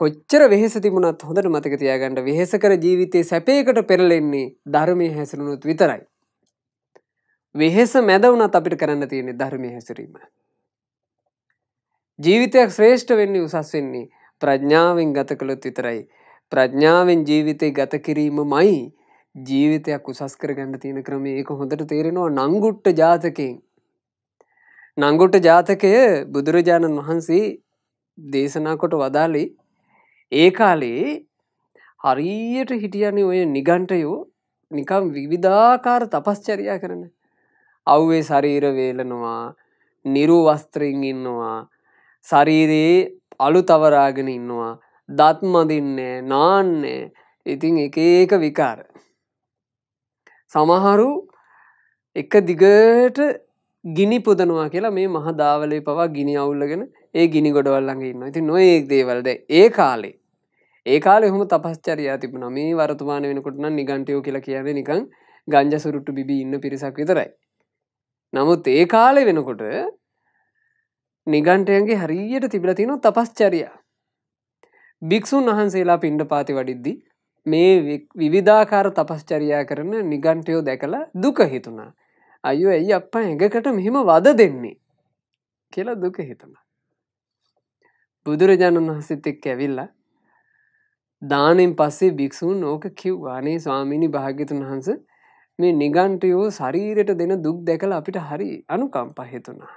කොච්චර වෙහෙස තිබුණත් හොඳට මතක තියාගන්න වෙහෙස කර ජීවිතේ සැපේකට පෙරලෙන්නේ ධර්මයේ හැසිරුණොත් විතරයි. වෙහෙස මැදවුනත් අපිට කරන්න තියෙනෙ ධර්මය හැසිරීම. ජීවිතයක් ශ්‍රේෂ්ඨ වෙන්නේ උසස් වෙන්නේ ප්‍රඥාවෙන් ගත කළොත් විතරයි. ප්‍රඥාවෙන් ජීවිතය ගත කිරීම මයි ජීවිතයක් උසස් කරගන්න තියෙන ක්‍රම ඒක හොඳට තේරෙනවා නංගුට්ට ජාතකයෙන්. නංගුට ජාතකය බුදුරජාණන් වහන්සේ දේශනා කොට වදාලේ ඒ කාලේ හරියට හිටියන්නේ ඔය නිගන්ටයෝ නිකම් විවිධාකාර තපස්චරයා කරන අව්වේ ශරීර වේලනවා නිරුවස්ත්‍රින් ඉන්නවා ශරීරයේ අලු තවරාගෙන ඉන්නවා දත්මදින්නේ නාන්නේ ඉතින් එක ඒක විකාර. සමහරු එක දිගට ගිනි පුදනවා කියලා මේ මහ දාවලේ පවා ගිනි අවුල්ලගෙන ඒ ගිනි ගොඩවල්ලඟ ඉන්න ඉති නොඒක් දේවල්ද ඒ කාලේ ඒ කාල එහම තපස්චරයා තිබුණ මේ වර්තමාන වෙනකොටන නිගන්ටයෝ කියලා කියන්නේ නිකං ගංජ සුරුට්ටු බිබි ඉන්න පිරිසක් විතරයි නමුත් ඒ කාලෙ වෙනකොට නිගන්ටයන්ගේ හරියට තිබිලතිනො තපස්චරිය භික්‍ෂූන් වහන්සේලා පිණ්ඩ පාති වඩිද්දි මේ විවිධාකාර තපස්චරියා කරන නිගන්ටයෝ දැකලා දුක හිතුණා අයු ඇයි අප එකකට මෙහෙම වද දෙන්නේ කියලා දුක හිතන බුදුරජාණන් වහන්සේත් එක් ඇවිල්ලා දානෙන් පස්සේ භික්‍ෂූන් ඕක කිව් අනේ ස්වාමිණි භාග්‍යතුන් වහන්සේ මේ නිගන්ටයෝ ශරීරයට දෙන දුක් දැකල අපිට හරි අනුකම් පහෙතුනා.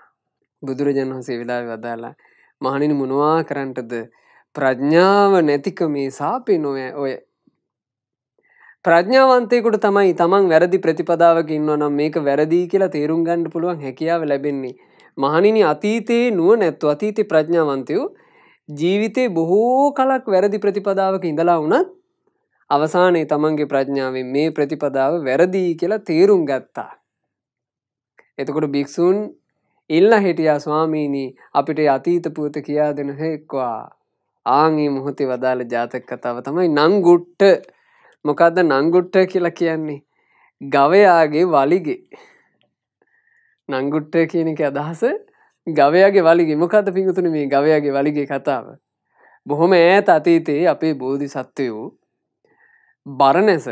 බුදුරජන් වහසේ වෙලාව වදාලා මහනිනි මුණවා කරන්ටද ප්‍රඥ්ඥාව නැතික මේ සාපේ නොවෑ ඔය ප්‍රඥාවන්තයකුට තමයි තමන් වැරදි ප්‍රතිපදාවක ඉන්නවා නම් මේක වැරදිී කියලා තේරුම් ගණ්ඩ පුළුවන් හැකියාව ලැබෙන්නේ. මහනිනි අතීතයේ නුව නැත්තු අතීති ප්‍රඥාවන්තයෝ ජීවිතේ බොහෝ කලක් වැරදි ප්‍රතිපදාවක ඉඳලා වනත් අවසානයේ තමන්ගේ ප්‍රඥාවෙන් මේ ප්‍රතිපදාව වැරදිී කියලා තේරුම් ගත්තා. එතකොට භික්‍ෂූන් ඉල්ල හිටියා ස්වාමීණී අපිට අතීත පුවත කියා දෙන හෙක්වා ආංගේ මොහොතේ වදාළ ජාතක කතාව තමයි නංගුට්ට මොකක්ද නංගුට්ට කියලා කියන්නේ ගවයාගේ වලිගේ නංගුට්ට කියන එක අදහස ගවයාගේ වලිගේ මොකද පිඟුතුන මේ ගවයාගේ වලිගේ කතාව බොහොම ඈත අතීතයේ අපේ බෝධි සත්වයූ බරණැස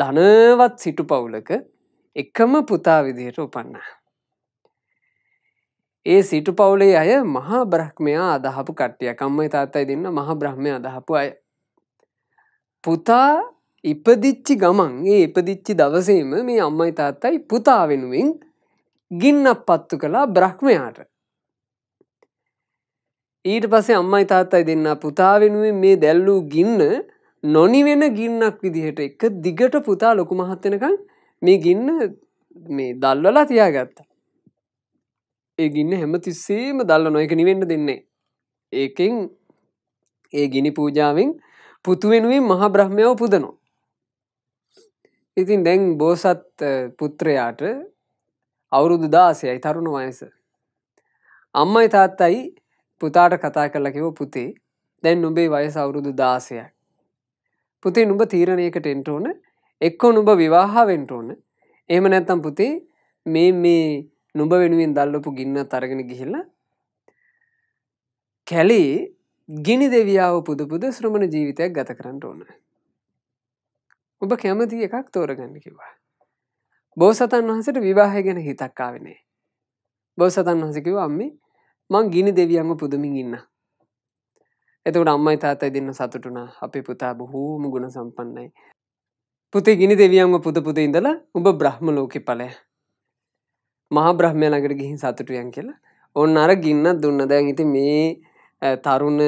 ධනවත් සිටු පවුලක එකම පුතා විදියට උපන්න. ඒ සිටු පවුලේ අය මහා බ්‍රහ්මයා අදහපු කට්ටිය කම්මයි තාත්තයි දෙන්න මහා බ්‍රහ්මය අදහපු අය. පුතා ඉපදිච්චි ගමන් ඒ ඉපදිච්චි දවසේම මේ අම්මයි තාත්තයි පුතා වෙනුවෙන් ගින්නක් පත්තු කලා බ්‍රහ්මයාට. ඊට පසේ අම්මයි තාත්තයි දෙන්න පුතා වෙනුවෙන් මේ දැල්ලූ ගින්න නොනිවෙන ගින්නක් විදිහට එක දිගට පුතා ලොකු මහත්තෙනකං මේ ගින්න මේ දල්වලා තියාගත්තා. ඒ ගින්න හැම තිස්සේම දල්ල නොයක නිවෙන්න දෙන්නේ. ඒකෙන් ඒ ගිනි පූජාවෙන් පුතුවෙනුවෙන් මහ බ්‍රහ්මයෝ පුදනවා. ඉතින් දැන් බෝසත් පුත්‍රයාට අවුරුදු දාසයයි තරුණ වයස. අම්මයි තාත්තයි පුතාට කතා කරලා කිව පුතේ දැන් නොබේ වයස අවුරුදු දාසයක්. පුතේ නුඹ තීරණයකට එන්ට ඕන එක්කෝ නුඹ විවාහා වෙන්ට ඕන එහෙම නැත්තම් පුතේ මේ මේ නුඹ වෙනුවෙන් දල්ලපු ගින්න තරගෙන ගිහිල්ල කැලේ ගිනි දෙවියාව පුදපුද ශ්‍රමණ ජීවිතයක් ගත කරන්න ඕන ඔබ කැමති එකක් තෝරගන්න කිවා බෝසතන් වහසට විවාහය ගැන හිතක්කාවෙනේ බෝසතන් වහසකිව අම්මි මං ගිනි දෙවියන්ම පුදමින් ඉන්නා එතකට අම්මයි තාතයි දෙන්න සතුටුනා අපේ පුතා බොහෝම ගුණ සම්පන්නයි. පුතේ ගිනි දෙවියන්ව පුද පුද ඉඳල උඹ බ්‍රහ්ම ලෝකෙ පලය. මහ බ්‍රහ්මය ළඟට ගිහින් සතුටුයන් කියලා ඔන්න අර ගින්න දුන්න දැන් ඉති මේ තරුණ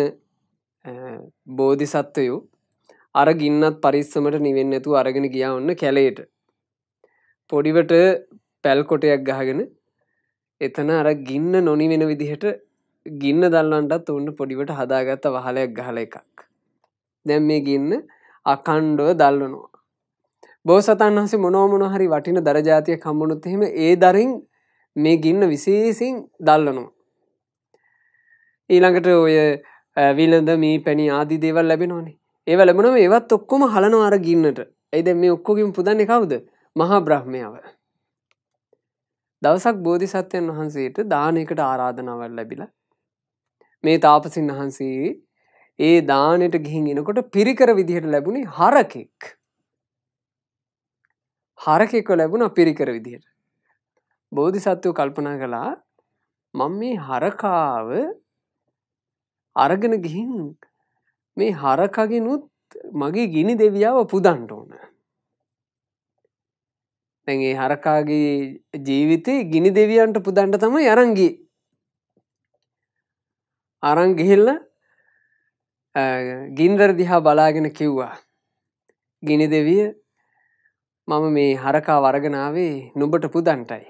බෝධි සත්වයෝ අර ගින්නත් පරිස්සමට නිවෙන්න ඇතු අරගෙන ගියා ඔන්න කැලේට. පොඩිවට පැල්කොටයක් ගහගෙන එතන අර ගින්න නොනි වෙන විදිහට ගින්න දල්ලන්ටත් උන්න පොඩිවට හදාගත්ත වහලයක් ගහල එකක්. දැම් මේ ගින්න අකණ්ඩුව දල්ලනවා. බෝසතන් වහසේ මොනෝමන හරි වටින දරජාතිය කම්බුණුත් එහෙම ඒ දරින් මේ ගින්න විශේසින් දල්ලනවා. ඊළඟට ඔය විලඳ මේ පැණි ආදි දේවල් ලැබෙනවානේ ඒව ලැබනම ඒවත් ඔක්කොම හලන අර ගින්නට ඇයිද මේ ඔක්කොගින් පුදන්නේ කවුද මහා බ්‍රහ්මයාව දවසක් බෝධි සත්‍යයන් වහන්සේට දානයකට ආරාධනාවල් ලැබිලා මේ තාපසින් වහන්සේ ඒ දානට ගිහින් එනකොට පිරිකර විදිහට ලැබුණේ හරකෙක්. හරකෙක්ව ලැබුණා පිරිකර විදිහට. බෝධිසත්වෝ කල්පනා කළා මම මේ හරකාව අරගෙන ගිහින් මේ හරකගෙනුත් මගේ ගිනි දෙවියාව පුදන්ට ඕන. දැන් ඒ හරකාගේ ජීවිතේ ගිනි දෙවියන්ට පුදන්ට තමයි අරන්ගේ අරං ගිහිල්ල ගින්දර දිහා බලාගෙන කිව්වා ගිනි දෙවිය මම මේ හරකා වරගනාවේ නුබට පුදන්ටයි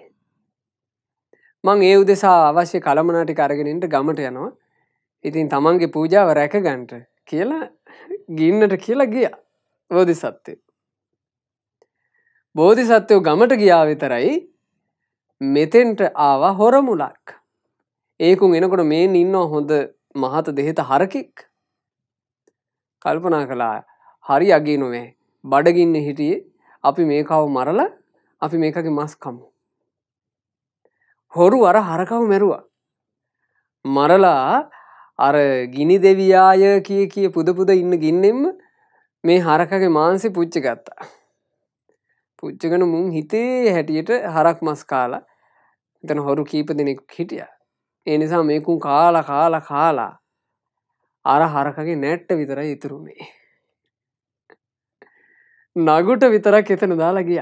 මං ඒ උදෙසා අවශ්‍ය කළමනාටි කරගෙනට ගමට යනවා ඉතින් තමන්ගේ පූජාව රැක ගන්ට කියලා ගින්නට කියලා ගිය බෝධි සත්‍යය. බෝධි සත්‍යයෝ ගමට ගියා විතරයි මෙතෙන්ට ආවා හොරමුලක්. ඒකුන් එනකොට මේ ඉන්න හොඳ මහත දෙහෙත හරකෙක් කල්පනා කළා හරි අගේ නොවේ බඩගින්න හිටියේ අපි මේකව මරල අපි මේකගේ මස්කමු. හොරු අර හරකව මැරුවා. මරලා අර ගිනි දෙවියාය කිය කිය පුද පුද ඉන්න ගින්නෙම මේ හරකගේ මාන්සි පුච්ච ගත්තා. පුච්චගන මුන් හිතේ හැටියට හරක් මස් කාලා එතන හොරු කීප දෙනෙක් හිටියා. ඒ නිසා මේකුන් කාල කාල කාලා අර හරකගේ නැට්ට විතරයි ඉතුරුුණේ. නගුට විතරක් එතන දාලා ගිය.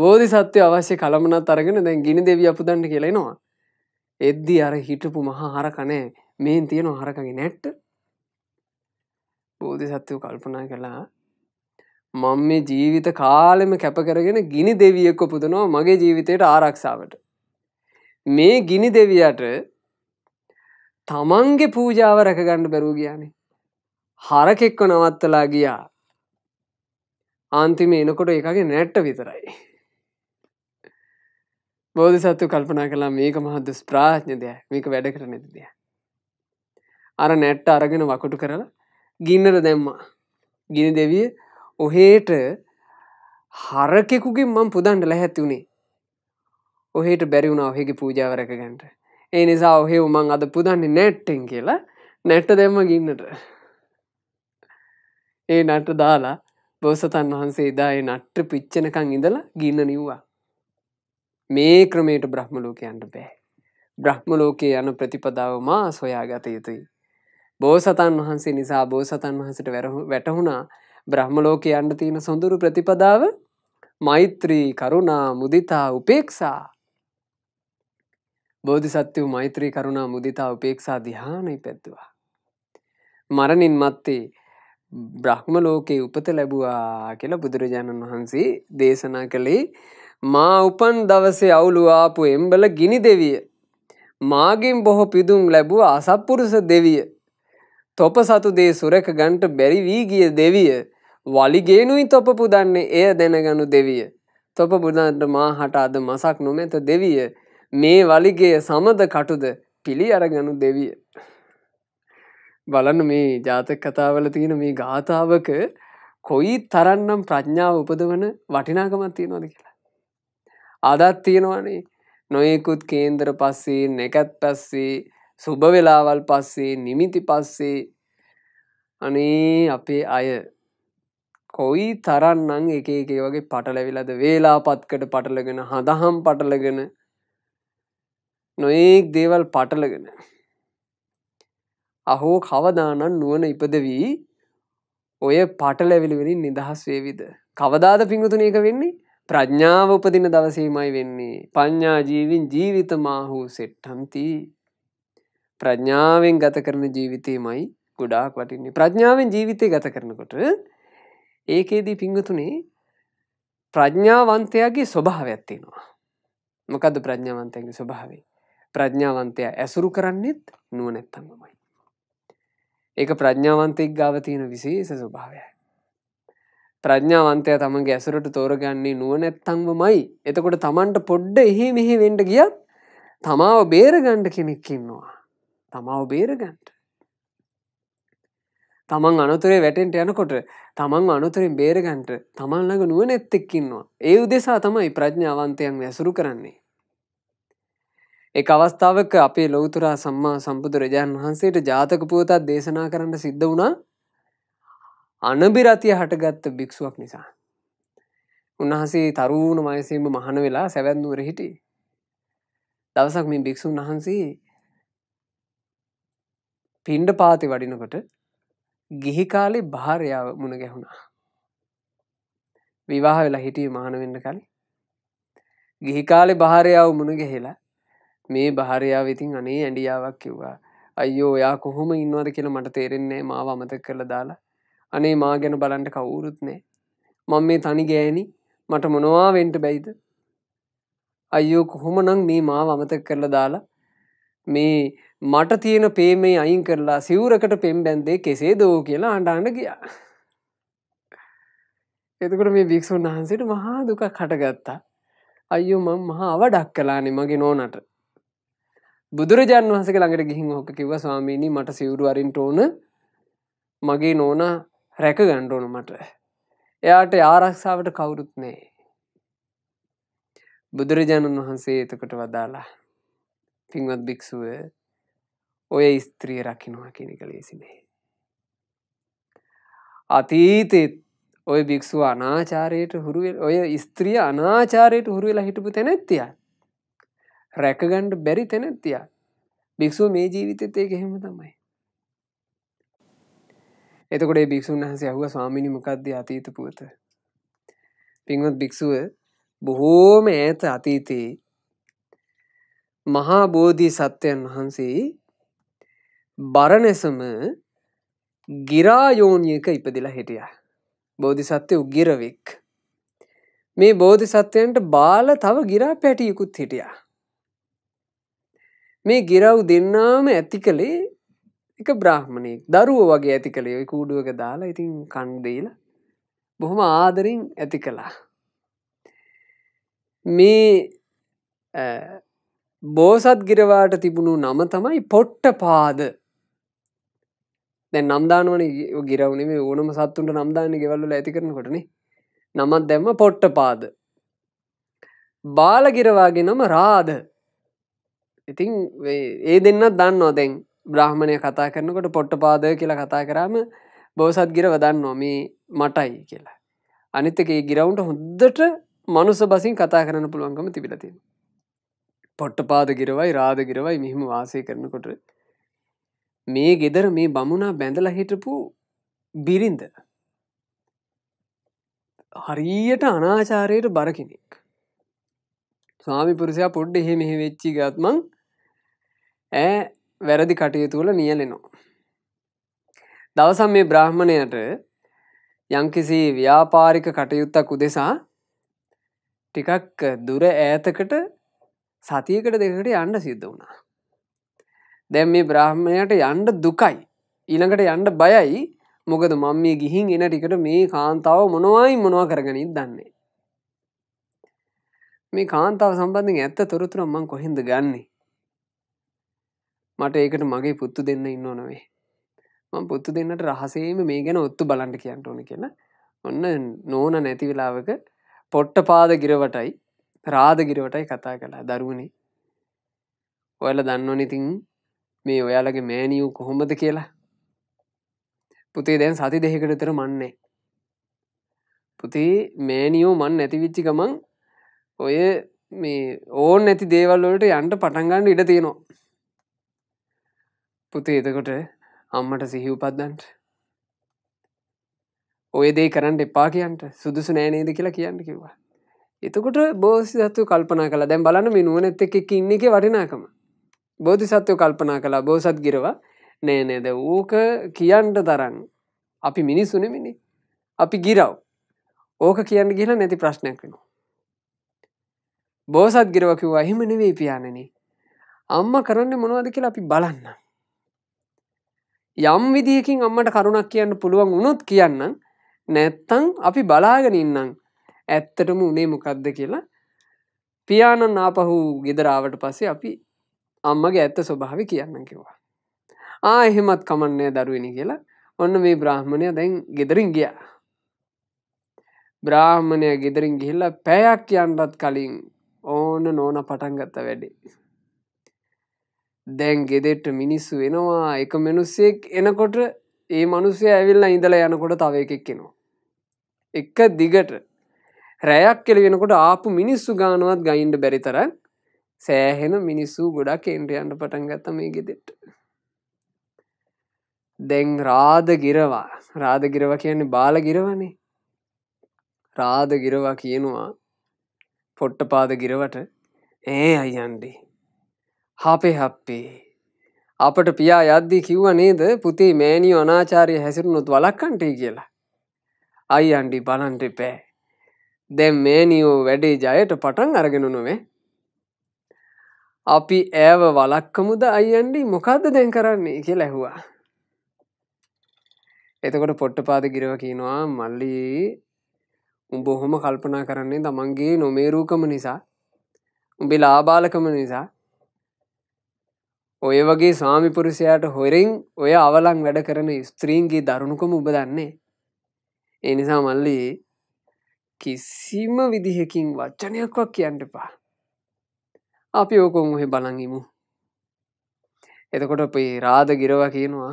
බෝධි සත්‍යය අවශ්‍ය කළමනත් අරගෙන දැන් ගිනි දෙවී අපපුදන්ට කියලෙනවා. එද්දි අර හිටපු මහා හරකනෑ මේන් තියෙන හරකගේ නැට්ට බෝධි සත්‍යය කල්පනා කළා මං මේ ජීවිත කාලෙම කැප කරගෙන ගිනි දෙවියෙක්ක පුදනවා මගේ ජීවිතයට ආරක්ෂාවට මේ ගිනි දෙවියට තමන්ගේ පූජාව රැකගණ්ඩ බැරූ ගියානේ. හරකෙක්ව නවත්තලා ගියා ආන්තිම එනකොට එකගේ නැට්ට විතරයි. බෝධි සත්තු කල්පනා කලා මේක මහදු ස්ප්‍රාඥ්ඥදය මේක වැඩ කර නැතිදිය. අර නැට්ට අරගෙන වකුටු කරලා ගින්නර දැම්මා. ගිනි දෙවිය ඔහේට හරකෙකුගේ මං පුදන්ඩ ලැහැත්ති වුණේ ඔහට බැරිවුණ ඔහෙගේ පූජාවරකගන්ට ඒ නිසා ඔහෙ උමන් අද පුදන්නේ නැට්ටෙන් කියලා නැට්ට දෙම්ම ගින්නට ඒ නට්ට දාලා බෝසතන් වහන්සේ දාය නට්ට පිච්චනකං ඉඳලා ගින්න නිව්වා මේ ක්‍රමයට බ්‍රහ්මලෝකයන්ට බෑ බ්‍රහ්මලෝකයේ යන ප්‍රතිපදාව මා සොයාගත යුතුයි බෝසතන් වහන්සේ නිසා බෝසතන් වහසට වැටහුණා බ්‍රහ්මලෝක අන්ඩ තියෙන සොඳුරු ප්‍රතිපදාව මෛත්‍රී කරුණා මුදිතා උපේක්ෂා බෝධි සත්‍යව මෛත්‍රී කරුණා මුදිතා උපේක්ෂා දිහානයි පැත්තුවා. මරණින් මත්තේ බ්‍රහ්ම ලෝකයේ උපත ලැබුවා කියලා බුදුරජාණන් වහන්සේ දේශනා කළේ මා උපන් දවසේ අවුලු ආපු එම්බල ගිනි දෙවිය. මාගෙන් බොහෝ පිදුම් ලැබුව අසප්පුරුස දෙවිය. තොප සතු දේ සුරක ගන්ට බැරි වී ගිය දෙවිය වලිගේනුයි තොප පුදන්නේ එය දැනගනු දෙවිය. තොප බුදන්ට මා හට අද මසක් නොමැත දෙවිය මේ වලිගේ සමද කටුද පිළි අරගනු දෙවිය. බලන්න මේ ජාතක කතාවල තියෙන මේ ගාථාවක කොයි තරන්නම් ප්‍රඥාව උපදවන වටිනාකමත් තියෙනවාද කියලා. අදත් තියෙනවානේ නොයෙකුත් කේන්දර පස්සේ නැකැත් පස්සේ සුභ වෙලාවල් පස්සේ නිමිති පස්සේ අනේ අපේ අය කොයි තරන්නං එක එකේ වගේ පටලැවිලද වේලාපත්කට පටලගෙන හදහම් පටලගෙන නොඒක් දේවල් පටලගෙන. අහෝ කවදානන් නුවන ඉපදවී ඔය පටලැවිලිවලින් නිදහස් වේවිද. කවදාද පිංගතුන එක වෙන්නේ ප්‍රඥාව උපදින දවසීමයි වෙන්නේ පඤ්ඥාජීවින් ජීවිත මාහු සෙට්ටන්ති ප්‍රඥාවෙන් ගත කරන ජීවිතයමයි ගොඩාක් වටින්නේ ප්‍රඥාවෙන් ජීවිතය ගත කරනකොට ඒකේදී පිංගතුනේ ප්‍රඥාවන්තයාගේ ස්වභාව ඇත්තිෙනවා මොකද ප්‍රඥාවන්තයගේ ස්වභාවේ ප්‍රඥාවන්තය ඇසුරු කරන්නෙත් නුවනැත්තන්ගමයි. ඒක ප්‍රඥාවන්තෙක් ගාව තියෙන විශේෂ ස්වභාවයයි. ප්‍රඥාවන්තය තමන්ගේ ඇසුරට තෝරගන්නේ නුවනැත්තංව මයි එතකොට තමන්ට පොඩ්ඩ එහෙ මෙහෙ වෙන්ඩ ගියත් තමාව බේරගණ්ඩ කෙනෙක්කින්නවා. තමාව බේරගන්ට. තමන් අනතුරේ වැටෙන්ට යනකොට තමන් අනතුරින් බේරගන්ට තමන් ළඟ නුවනැත්තෙක්කින්නවා. ඒ උදෙසා තමයි ප්‍රඥාවන්තයන් ඇසුරු කරන්නේ. එක අවස්ථාවක අපේ ලොවතුරා සම්මා සම්බුදුරජාණන් වහන්සේට ජාතක පුවතත් දේශනා කරන්න සිද්ධ වුණා අනබිරතිය හටගත්ත භික්‍ෂුවක් නිසා. උන්වහන්සේ තරුණ වයසීම මහන වෙලා සැවැන්දුවර හිටි. දවසක් මේ භික්‍ෂූන් වහන්සේ පින්ඩ පාති වඩිනකොට ගිහි කාලේ භාරයාව මුණ ගැහුණා. විවාහ වෙලා හිටිය මහන වෙන්න කලින් ගිහි කාලේ භාරයාව මුණ ගැහෙලා මේ භාරයාාව ඉතින් අනේ ඇඩියාවක් කිව්වා අයෝ යා කොහොම ඉන්නවද කියල මට තේරෙන්නේ මාව අමත කරල දාලා අනේ මා ගැන බලන්ට කවුරුත් නෑ මං මේ තනි ගෑනි මට මොනවා වෙන්ට බැයිද අයෝ කොහොමනං මේ මාව අමතක කරලා දාලා මේ මට තියෙන පේමේ අයින් කරලා සිවරකට පෙම් බැන්දේ කෙසේ දෝ කියලා අන්ඩාන්න ගියා එතකට මේ භික්‍ෂූන් වහන්සේට මහා දුක කටගත්තා අයෝ මං මහා අවඩක් කලානෙ මගේ නෝනට බුදුරජාන් වහන්සේ ළඟට ගිහින් හොක කිව ස්වාමීණී මට සිවුරු අරින්ට ඕන මගේ නෝන රැක ගණ්ඩෝන මට එයාට ආරක්ෂාවට කවුරුත් නෑ බුදුරජාණන් වහන්සේ එතකට වදාලා පින්වත් භික්‍ෂුව ඔය ස්ත්‍රිය රකිනවා කෙනෙ කලේසිනේ අතීතෙත් ඔය භික්‍ෂුව අනාචාරයට හුරුවල් ඔය ස්ත්‍රිය අනාචාරයට හුරුවෙලා හිටපු තැනැත්තියා රැකගණ්ඩ බැරි තැනැත්තියා භික්‍ෂුව මේ ජීවිතත් ඒක හෙම තමයි එතකොට භික්‍ෂූන් වහස ඇහුව ස්වාමිනි මොකක්ද අතීත පුවත පින්වත් භික්‍ෂුව බොහෝම ඈත අතීතයේ මහා බෝධී සත්‍යයන් වහන්සේ බරණෙසම ගිරායෝනියක ඉපදිලා හිටිය බෝධි සත්‍යය උගිරවෙක් මේ බෝධි සත්‍යයන්ට බාල තව ගිරා පැටියකුත් හිටියා මේ ගෙරව් දෙන්නාම ඇති කළේ එක බ්‍රහ්මණයෙක් දරුව වගේ ඇති කළේ ඔය කූඩුවක දාලා ඉතින් කන්්දීල බොහොම ආදරින් ඇති කළා මේ බෝසත් ගිරවාට තිබුණු නම තමයි පොට්ට පාද දැ නම්දානුවන ගිරවනේ මේ ඕනම සත්තුන්ට නම්දාන ගෙවල්ල ඇති කරන කොටන නමත් දැම්ම පොට්ට පාද බාලගිරවාගේ නම රාධ ඉතිං ඒ දෙන්න දන්න නොදැන් බ්‍රහ්මණය කතා කරනකොට පොට්ට පාදය කියලා කතා කරාම බෝසත් ගිරව දන්න නොමේ මටයි කියලා. අනිත්තක ඒ ගිරවුන්ට හොද්දට මනුස බසින් කතා කරන්න පුළුවන්කම තිබිලතිෙන. පොට්ට පාද ගිරවයි රාධ ගිරවයි මෙහිම වාසය කරනකොට. මේ ගෙදර මේ බමුණා බැඳල හිටපු බිරින්ද. හරියට අනාචාරයට බර කෙනෙක්. ස්වාමි පුරුසයා පොඩ්ඩ එහෙ මෙහෙ වෙච්චි ගත්මං ඇ වැරදි කටයුතුවල නියලෙනවා. දවසම් මේ බ්‍රහ්මණයට යංකිසි ව්‍යාපාරික කටයුත්තක් උදෙසා ටිකක් දුර ඈතකට සතියකට දෙකට යන්න සිද්ධ වුණා. දැම් මේ බ්‍රහ්මණයට යන්ඩ දුකයි. ඊළඟට යන්ඩ බයයි මොකද මං මේ ගිහින් එන ටිකට මේ කාන්තාව මොනවායි මොනවා කරගනින් දන්නේ. මේ කාන්තාව සම්බන්ධින් ඇත්ත තොරතුරම් මං කොහෙද ගන්නේ මට ඒකට මගේ පුත්තු දෙන්න ඉන්න නොවේ මං පුත්තු දෙන්නට රහසේම මේ ගැන ඔත්තු බලන්ට කියන්නට ඕන කියලා ඔන්න නෝන නැති වෙලාවක පොට්ට පාද ගිරවටයි රාධ ගිරවටයි කතා කලා දරුවනේ ඔයල දන්නවනිතින් මේ ඔයාලගේ මෑනියූ කොහොමද කියලා පුතේ දැන් සති දෙහකටතර මන්නේ පුතේ මෑනියෝ මන් නැතිවිච්චි ගමන් ඔය මේ ඕන් නැති දේවල්ලට යන්ට පටන්ගන්න ඉඩ තියෙනවා පුතේ එතකොට අම්මට සිහිවපත්දන්ට ඔය දේ කරන්න එපා කියන්ට සුදුසු නෑනේද කියලා කියන්න කිව්වා එතකොට බෝසි සත්තු කල්පනා කළ දැම් බලන මේ නුවන ඇත්ත එකක් ඉන්න එක වටිනාකම බෝධි සත්වය කල්පනා කලා බෝසත් ගිරවා නෑ නේද ඕක කියන්ට තරන් අපි මිනිස්සුනෙමිනි අපි ගිරව් ඕක කියන්න කියලා නැති ප්‍රශ්නයක් වෙනවා බෝසත් ගිරවකිව්වා එහෙම නෙවෙයි පියාණනි අම්ම කරන්න මොනවද කියලා අපි බලන්න යම් විදිහකින් අම්මට කරුණක් කියන්න පුළුවන් වුණොත් කියන්න නැත්තං අපි බලාගෙන ඉන්නම් ඇත්තටම උනේ මොකක්ද කියලා පියාණන් ආපහු ගෙදරාවට පස්සේ අපි අම්මගේ ඇත්ත ස්වභාව කියන්න කිවා. ආ එහෙමත් කමන්නේ දරුවෙන කියලා ඔන්න මේ බ්‍රහ්මණය දැන් ගෙදරින් ගියා. බ්‍රාහ්මණය ගෙදරින් ගිහිල්ලා පැයක් යන්නත් කලින් ඕන නෝන පටන්ගත්ත වැඩේ. දැන් ගෙදෙට්ට මිනිස්සු වෙනවා එක මිනිස්සෙක් එනකොට ඒ මනුස්සය ඇවිල්ලා ඉඳලා යනකොට තව එකෙක් කෙනවා. එක දිගට රැයක් කෙල වෙනකොට ආපු මිනිස්සු ගානුවත් ගයින්ඩ බැරිතර සෑහෙන මිනිස්සු ගොඩක් එන්ට්‍රියන්ට පටන් ගත්ත මේ ගෙදෙට්ට. දැන් රාධගිරවා රාධගිරව කියන්නේ බාලගිරවනේ රාධගිරවා කියනවා පොට්ට පාද ගිරවට ඒ අයියන්ඩේ හපේ හප්පේ. අපට පියා යද්දී කිව්ව නේද පුතේ මෑණියෝ අනාචාරය හැසිරුණොත් වලක්කන්ටේ කියලා. අයි අන්ඩි බලන්ට පෑ. දැම් මෑනිියෝ වැඩේ ජයට පටන් අරගෙන නොවේ. අපි ඇව වලක්කමුද අයියන්ඩි මොකක්ද දැන් කරන්නේ කිය ලැහවා. එතකොට පොට්ට පාද ගිරව කියනවා මල්ලි උඹ ඔහොම කල්පනා කරන්නේ තමන්ගේ නොමේරූකම නිසා උඹේ ලාබාලකම නිසා ඔය වගේ ස්වාමිපුරුෂයාට හොරින් ඔය අවලං වැඩ කරන ස්ත්‍රීන්ගේ දරුණුකම උබ දන්නේ. එනිසා මල්ලි කිසිම විදිහකින් වච්චනයක්වක් කියන්නටපා. අපි ඕකොන් ඔහෙ බලඟිමු. එතකොට අපේ රාධ ගිරවා කියනවා.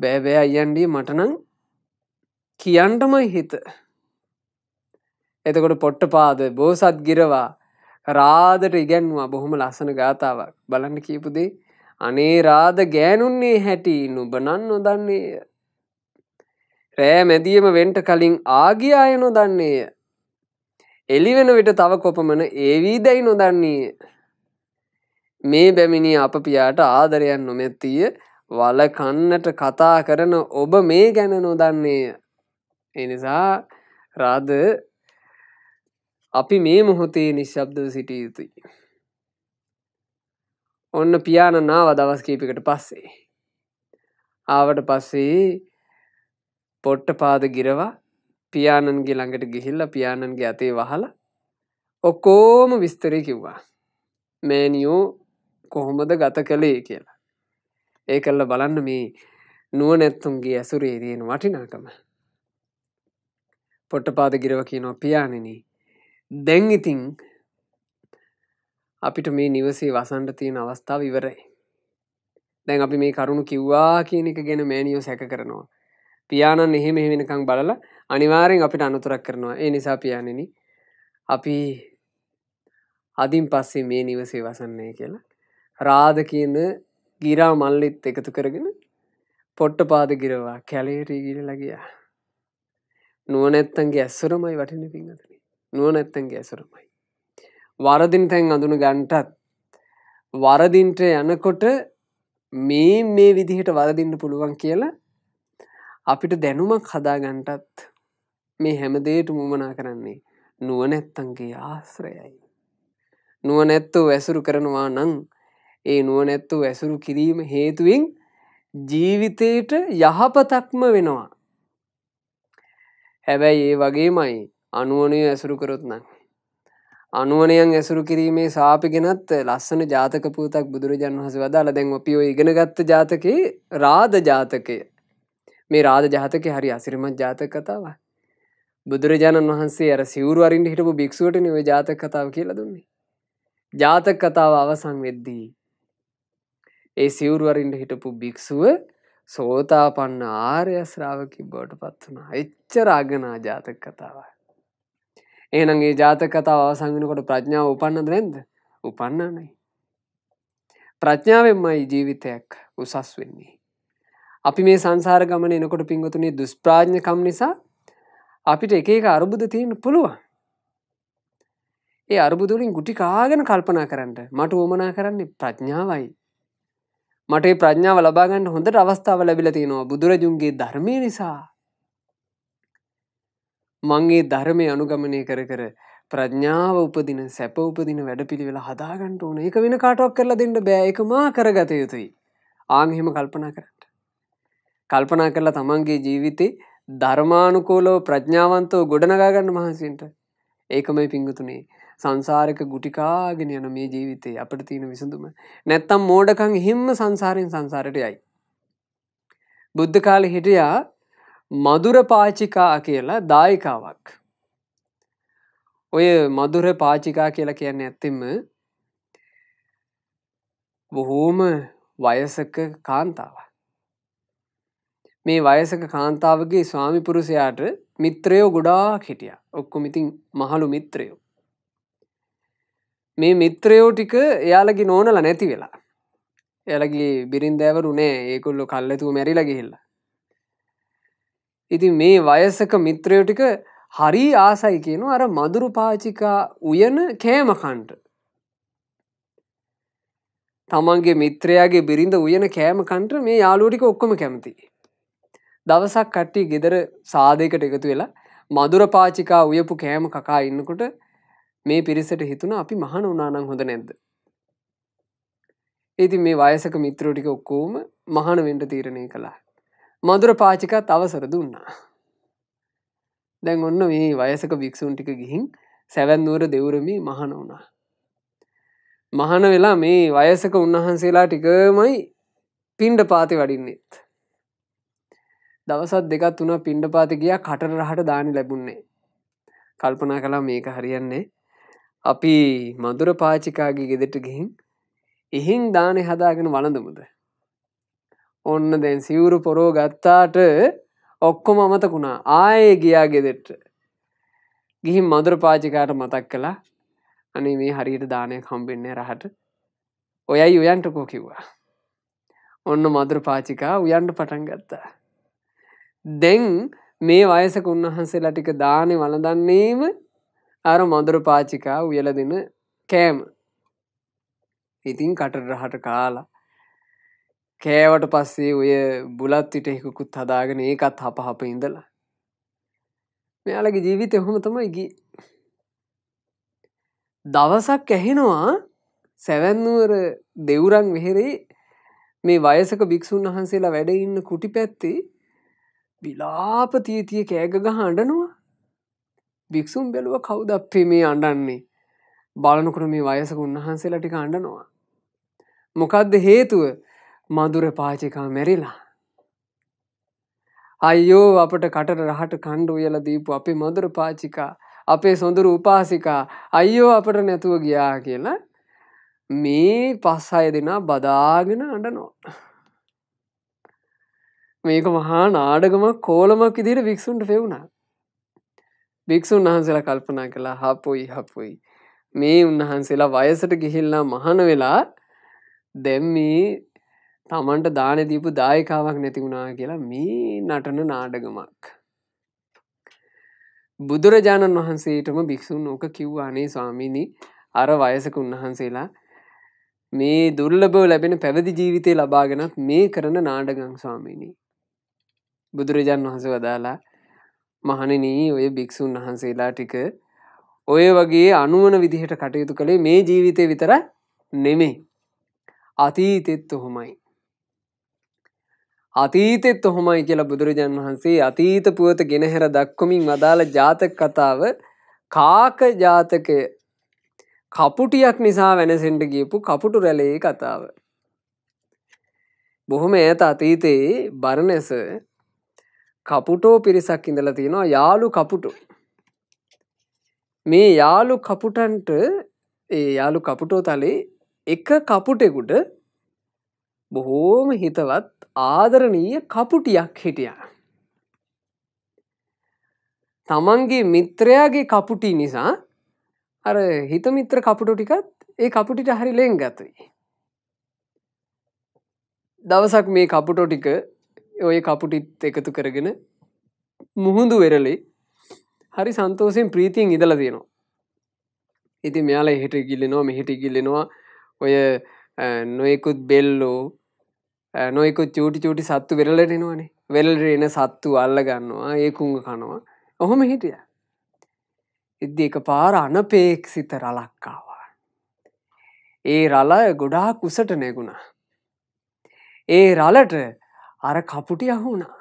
බෑබෑ අයන්ඩිය මටනං කියන්ටමයි හිත. එතකොට පොට්ට පාද බෝසත් ගිරවා රාදට ඉගැන්වා බොහොම ලස්සන ගාථාවක් බලන්න කියපුදේ අනේ රාද ගෑනුන්නේ හැටි නුබනන් නොදන්නේය. රෑ මැදියම වෙන්ට කලින් ආගිය අය නොදන්නේය. එලිවෙන විට තව කොපමන ඒවී දැයි නොදන්නේය. මේ බැමිණි අප පියාට ආදරයන් නොමැත්තිය වල කන්නට කතා කරන ඔබ මේ ගැන නොදන්නේය. එනිසා රාද අපි මේ මොහොතේ නිශ්ශබ්දව සිටිය යුතුයි. ඔන්න පියාණන් ආව දවස් කීපිකට පස්සේ. ආවට පස්සේ පොට්ටපාද ගිරවා පියාණන්ගේ ළඟට ගිහිල්ල පියාණන්ගේ අතේ වහල ඔක්කෝම විස්තරය කිව්වා. මෑනියෝ කොහොමද ගත කළේ කියලා. ඒ කල්ල බලන්න මේ නුව නැත්තුන්ගේ ඇසුරේ දයෙන් වටිනාකම. පොට්ටපාද ගිරව කියනෝ පියාණනී දැන් ඉතිං අපිට මේ නිවසේ වසන්ට තියෙන අවස්ථාව විවරයි. දැන් අපි මේ කරුණු කිව්වා කියන එක ගැන මෑනියෝ සැක කරනවා. පියාණන් එහෙම එහෙමෙනකං බලල අනිවාරෙන් අපිට අනතුරක් කරනවා ඒ නිසා පියාණෙන අපි අදින් පස්සේ මේ නිවසේ වසන්නේ කියලා රාධ කියන ගිරා මල්ලිත් එකතු කරගෙන පොට්ට පාද ගිරවා කැලේරීගිල ලගිය නුවනැත්තන්ගේ ඇස්සුරමයි වටින පින්ගත නුවනැත්තන්ගේ ඇසරමයි. වරදින් තැන් අඳුන ගන්ටත් වරදින්ට යනකොට මේ මේ විදිහට වරදින්න පුළුවන් කියලා අපිට දැනුමක් හදාගන්ටත් මේ හැමදේට මුමනා කරන්නේ නුවනැත්තන්ගේ ආශ්‍රයයි. නුවනැත්තෝ ඇසුරු කරනවා නං ඒ නුවනැත්තෝ ඇසුරු කිරීම හේතුවෙන් ජීවිතයට යහපතක්ම වෙනවා. හැබැයි ඒ වගේමයි අනුවනය ඇසුරු කරොත්නම්. අනුවනයන් ඇසුරු කිරීමේ සාපිගෙනත් ලස්සන ජාතක පූතක් බුදුරජන් වහස වදාල දැන් ඔපියෝ ඉගෙනගත්ත ජාතකයේ රාධ ජාතකය මේ රාධ ජාතක හරි අසිරිමත් ජාතක කතාව බුදුරජාණන් වහන්සේ අර සිවරුවරින් හිටපු භික්ෂුවට නිව ජාතක කතාව කියලා දුන්නේ ජාතක කතාව අවසං වෙද්දී ඒ සිවරුවරින්ට හිටපු භික්ෂුව සෝතාපන්න ආර්ය ශ්‍රාවකි බෝට පත්වනා එච්චර අගනා ජාතක කතාවක් ඒනගේ ජාතක කතාව සංගෙනකොට ප්‍රඥාව උපන්නද නැද්ද උපන්නනයි. ප්‍රඥාවෙන්මයි ජීවිතයක් උසස් වෙන්නේ. අපි මේ සංසාර ගමන එනකොට පින්ගතුනේ දුස්ප්‍රාඥකම් නිසා අපිට එක එක අරුබුද තියෙන පුළුවන්. ඒ අරුබුදුලින් ගුටි කාගෙන කල්පනා කරන්න මට ඕමනා කරන්නේ ප්‍රඥාවයි. මට ප්‍රඥාව ලබාගන්න හොඳට අවස්ථාව ලැබිල තියෙනවා බුදුරජුන්ගේ ධර්මය නිසා. මං ඒ ධර්මය අනුගමනය කර කර ප්‍රඥාව උපදින සැප උපදින වැඩපිළිවෙල හදාගන්නට ඕන එක වෙන කාටක් කරලා දෙන්න බෑ එකමා කරගත යුතුයි. ආංහෙම කල්පනා කරට. කල්පනා කරලා තමන්ගේ ජීවිතේ ධර්මානුකෝලෝ ප්‍රඥාවන්තෝ ගොඩනගාගන්න මහන්සින්ට ඒකමයි පිංගතුනේ සංසාරක ගුටිකාගෙන යන මේ ජීවිතේ අපට තියෙන විසඳුම නැත්තම් මෝඩකං හිම්ම සංසාරයෙන් සංසාරයට යයි. බුද්ධ කාලෙ හිටියා මදුර පාචිකා කියලා දායිකාවක්. ඔය මදුර පාචිකා කියලා කියන්න ඇත්තෙම බොහෝම වයසක කාන්තාව. මේ වයසක කාන්තාවගේ ස්වාමිපුරුසයාට මිත්‍රයෝ ගොඩාක් හිටිය ඔක්කොම ඉතින් මහළු මිත්‍රයෝ. මේ මිත්‍රයෝ ටික එයාලගේ නෝනල නැති වෙලා. එයාලගේ බිරින්දෑවරු නෑ ඒකුල්ලු කල්ලතුූ මැරිලා ගිහිල්ලා ඉති මේ වයසක මිත්‍රයෝ ටික හරි ආසයි කියනු අර මදුරු පාචිකා උයන කෑමකන්ට. තමන්ගේ මිත්‍රයාගේ බිරිඳ උයන කෑමකන්ට මේ යාලුවටික ඔක්කොම කැමති. දවසක් කට්ටි ගෙදර සාධයකට එකතු වෙලා මදුර පාචිකා උයපු කෑම කකා ඉන්නකොට මේ පිරිසට හිතුන අපි මහන උනානං හොඳ නැද්ද. ඒති මේ වයසක මිත්‍රෝටික ඔක්කෝම මහන වෙන්ට තීරණය කලා. මදුර පාචිකත් අවසර දුන්නා. දැන් ඔන්න මේ වයසක භික්‍ෂූන් ටික ගිහින් සැවැන්දුවර දෙවරමි මහන වුණා. මහන වෙලා මේ වයසක උන්වහන්සේලා ටිකමයි පින්ඩ පාති වඩින්නෙත්. දවසත් දෙකත් වුණ පින්ඩ පාති ගියා කටර රහට දානි ලැබුන්නේ. කල්පනා කලා මේක හරියන්නේ. අපි මදුර පාචිකාගේ ගෙදෙට ගිහින් එහින් දානය හදාගෙන වලඳමුද ඔන්න දැන් සිවුරු පොරෝ ගත්තාට ඔක්කොම අමතකුණා ආයේ ගියා ගෙදෙට්ට. ගිහින් මදුර පාචිකාට මතක් කළා අනේ මේ හරියට දානයක් හම්බෙන්නේ රහට ඔයයි උයන්ටකෝ කිව්වා. ඔන්න මදුර පාචිකා උයන්ට පටන් ගත්තා. දැන් මේ වයසක උන්වහන්සේලා ටික දානෙ වලදන්නේම අර මදුර පාචිකා උයල දෙන කෑම. ඉතින් කටරහට කාලා කෑවට පස්සේ ඔය බුලත් විටෙකුකුත් හදාගෙන ඒකත් හප හප ඉඳලා. මෙයාලගේ ජීවිත එහොම තමයි ගි. දවසක් ඇහෙනවා සැවැන්නුවර දෙවුරන් වෙහෙරේ මේ වයසක භික්‍ෂූන් වහන්සේලා වැඩ ඉන්න කුටි පැත්තේ විලාපතියතිය කෑගගහ අඩනවා භික්‍ෂූම් බැලුව කවුද අපේ මේ අඩන්නේ බලනකොට මේ වයසක උන්වහන්සේලා ටික අඩනවා. මොකක්ද හේතුව මදුර පාචිකා මෙරිලා. අයියෝ අපට කට රහට කණ්ඩු උයල දීපු අපේ මදුර පාචිකා අපේ සොඳුරු උපාසිකා අයියෝ අපට නැතුව ගියා කියලා මේ පස් අය දෙනා බදාගෙන අඩනෝ. මේක මහා නාඩගමක් කෝලමක් ඉදිර වික්ෂුන්ට පෙවුණා. භික්‍ෂූන් වහන්සේලා කල්පනා කළා හපුයි හපුයි. මේ උන්වහන්සේලා වයසට ගිහිල්ලා මහන වෙලා දැම්මී තමන්ට දාන දීපු දායකාවක් නැතිවුණා කියලා මේ නටන නාඩගමක්. බුදුරජාණන් වහන්සේටම භික්‍ෂූන් ඕක කිව්වානේ ස්වාමිණි අර වයසක උන්වහන්සේලා මේ දුර්ලබව ලැබෙන පැවදි ජීවිතය ලබාගෙනත් මේ කරන නාඩගං ස්වාමීණී. බුදුරජාණන් වහස වදාලා මහනනී ඔය භික්‍ෂූන් වහන්සේලා ටික ඔය වගේ අනුවන විදිහට කටයුතු කළේ මේ ජීවිතය විතර නෙමේ. අතීතෙත් ඔහොමයි. අතීතෙත් ඔහොමයි කියලා බුදුරජාන් වහන්සේ අතීත පුවත ගෙනහැර දක්වමින් වදාළ ජාතක කතාව කාක ජාතකය කපුටියක් නිසා වෙනසෙන්ට ගියපු කපුටු රැලේ කතාව. බොහොම ඈත අතීතයේ බරණැස කපුටෝ පිරිසක් ඉඳලා තියෙනවා යාලු කපුටු. මේ යාලු කපුටන්ට ඒ යාලු කපුටෝ තලේ එක කපුටෙකුට බොහෝම හිතවත් ආදරණීය කපුටියක් හිටියා. තමන්ගේ මිත්‍රයාගේ කපුටි නිසා අර හිතමිත්‍ර කපුටු ටිකත් ඒ කපුටිට හරි ලෙන් ගතුයි. දවසක් මේ කපුටෝ ටික ඔය කපුටිත් එකතු කරගෙන මුහුදු වෙරලේ හරි සන්තෝසයෙන් ප්‍රීතියෙන් ඉදල තියෙනවා. ඉති මෙයාලා හිට ගිල්ලෙනවා මෙහිට ගිල්ලෙනවා ඔය නොයෙකුත් බෙල්ලෝ නොයකු චූටි චූටි සත්තු වෙරලටෙනවානේ වෙල්ට එන සත්තු අල්ල ගන්නවා ඒකුංග කනවා ඔහොම හිටිය. ඉද්දි එක පාර අනපේක්සිත රලක්කාවා. ඒ රලය ගොඩා කුසට නැගුණා. ඒ රලට අර කපුටි අහුුණා.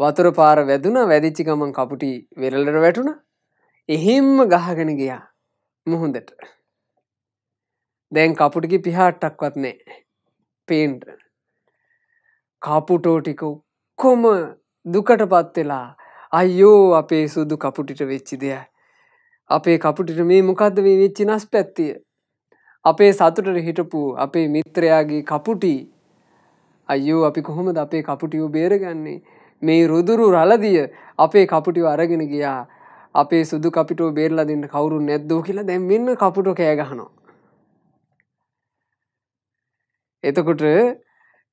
වතුර පාර වැදුන වැදිච්චි ගමන් කපුටි වෙරලට වැටුණ එහෙම්ම ගහගෙන ගියා මුහුදට. දැන් කපුටිකි පිහාට්ටක්වත් නෑ. පේන්ට. කපුටෝ ටික කොම දුකට පත්වෙලා අයියෝ අපේ සුදු කපුටිට වෙච්චි දෙය. අපේ කපුටිට මේ මොකක්ද මේ වෙච්චි නස් පැත්තිය. අපේ සතුටට හිටපු අපේ මිත්‍රයාගේ කපුටි අයෝ අපි කොහොමද අපේ කපුටියෝ බේරගන්නේ මේ රුදුරු රලදිය අපේ කපුටිව අරගෙන ගියා අපේ සුදු කපිටෝ බේරලදින්න කවුරු නැද්දෝ කියලා දැන් මෙන්න කපුටෝ කෑගහනවා එතකොට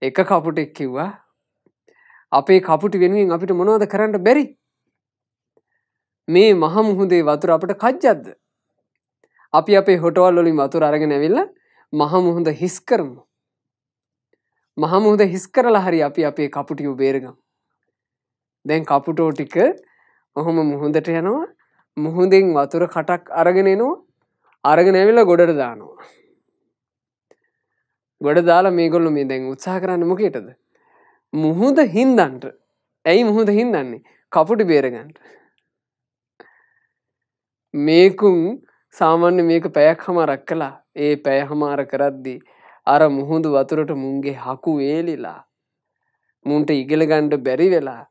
එක කපුටෙක් කිව්වා අපේ කපුටි වෙනුවෙන් අපිට මොනවද කරන්න බැරි මේ මහමුහුදේ වතුර අපට කජ්ජද්ද අපි අපේ හොටවල් වලින් වතුර අරගෙන ඇවිල්ල මහමුහුද හිස් කරමු මහමුහුද හිස් කරලා හරි අපි අපේ කපුටියු බේරගම් දැන් කපුටෝ ටික ඔහොම මුහුදට යනවා මුහුදෙන් වතුර කටක් අරගෙනනවා අරගෙන ඇවිල්ලා ගොඩට දානවා ගොඩ දාලා මේගොල්ලු මේ දැන් උත්සා කරන්න මොකේටද. මුහුද හින්දන්ට ඇයි මුහුද හින්දන්නේ කපුටි බේරගන්ට. මේකුන් සාමාන්‍ය මේක පැයක් හමරක් කලා ඒ පැය හමාර කරද්දී අර මුහුදු වතුරට මුන්ගේ හකු වේලිලා මුන්ට ඉගලගණ්ඩ බැරි වෙලා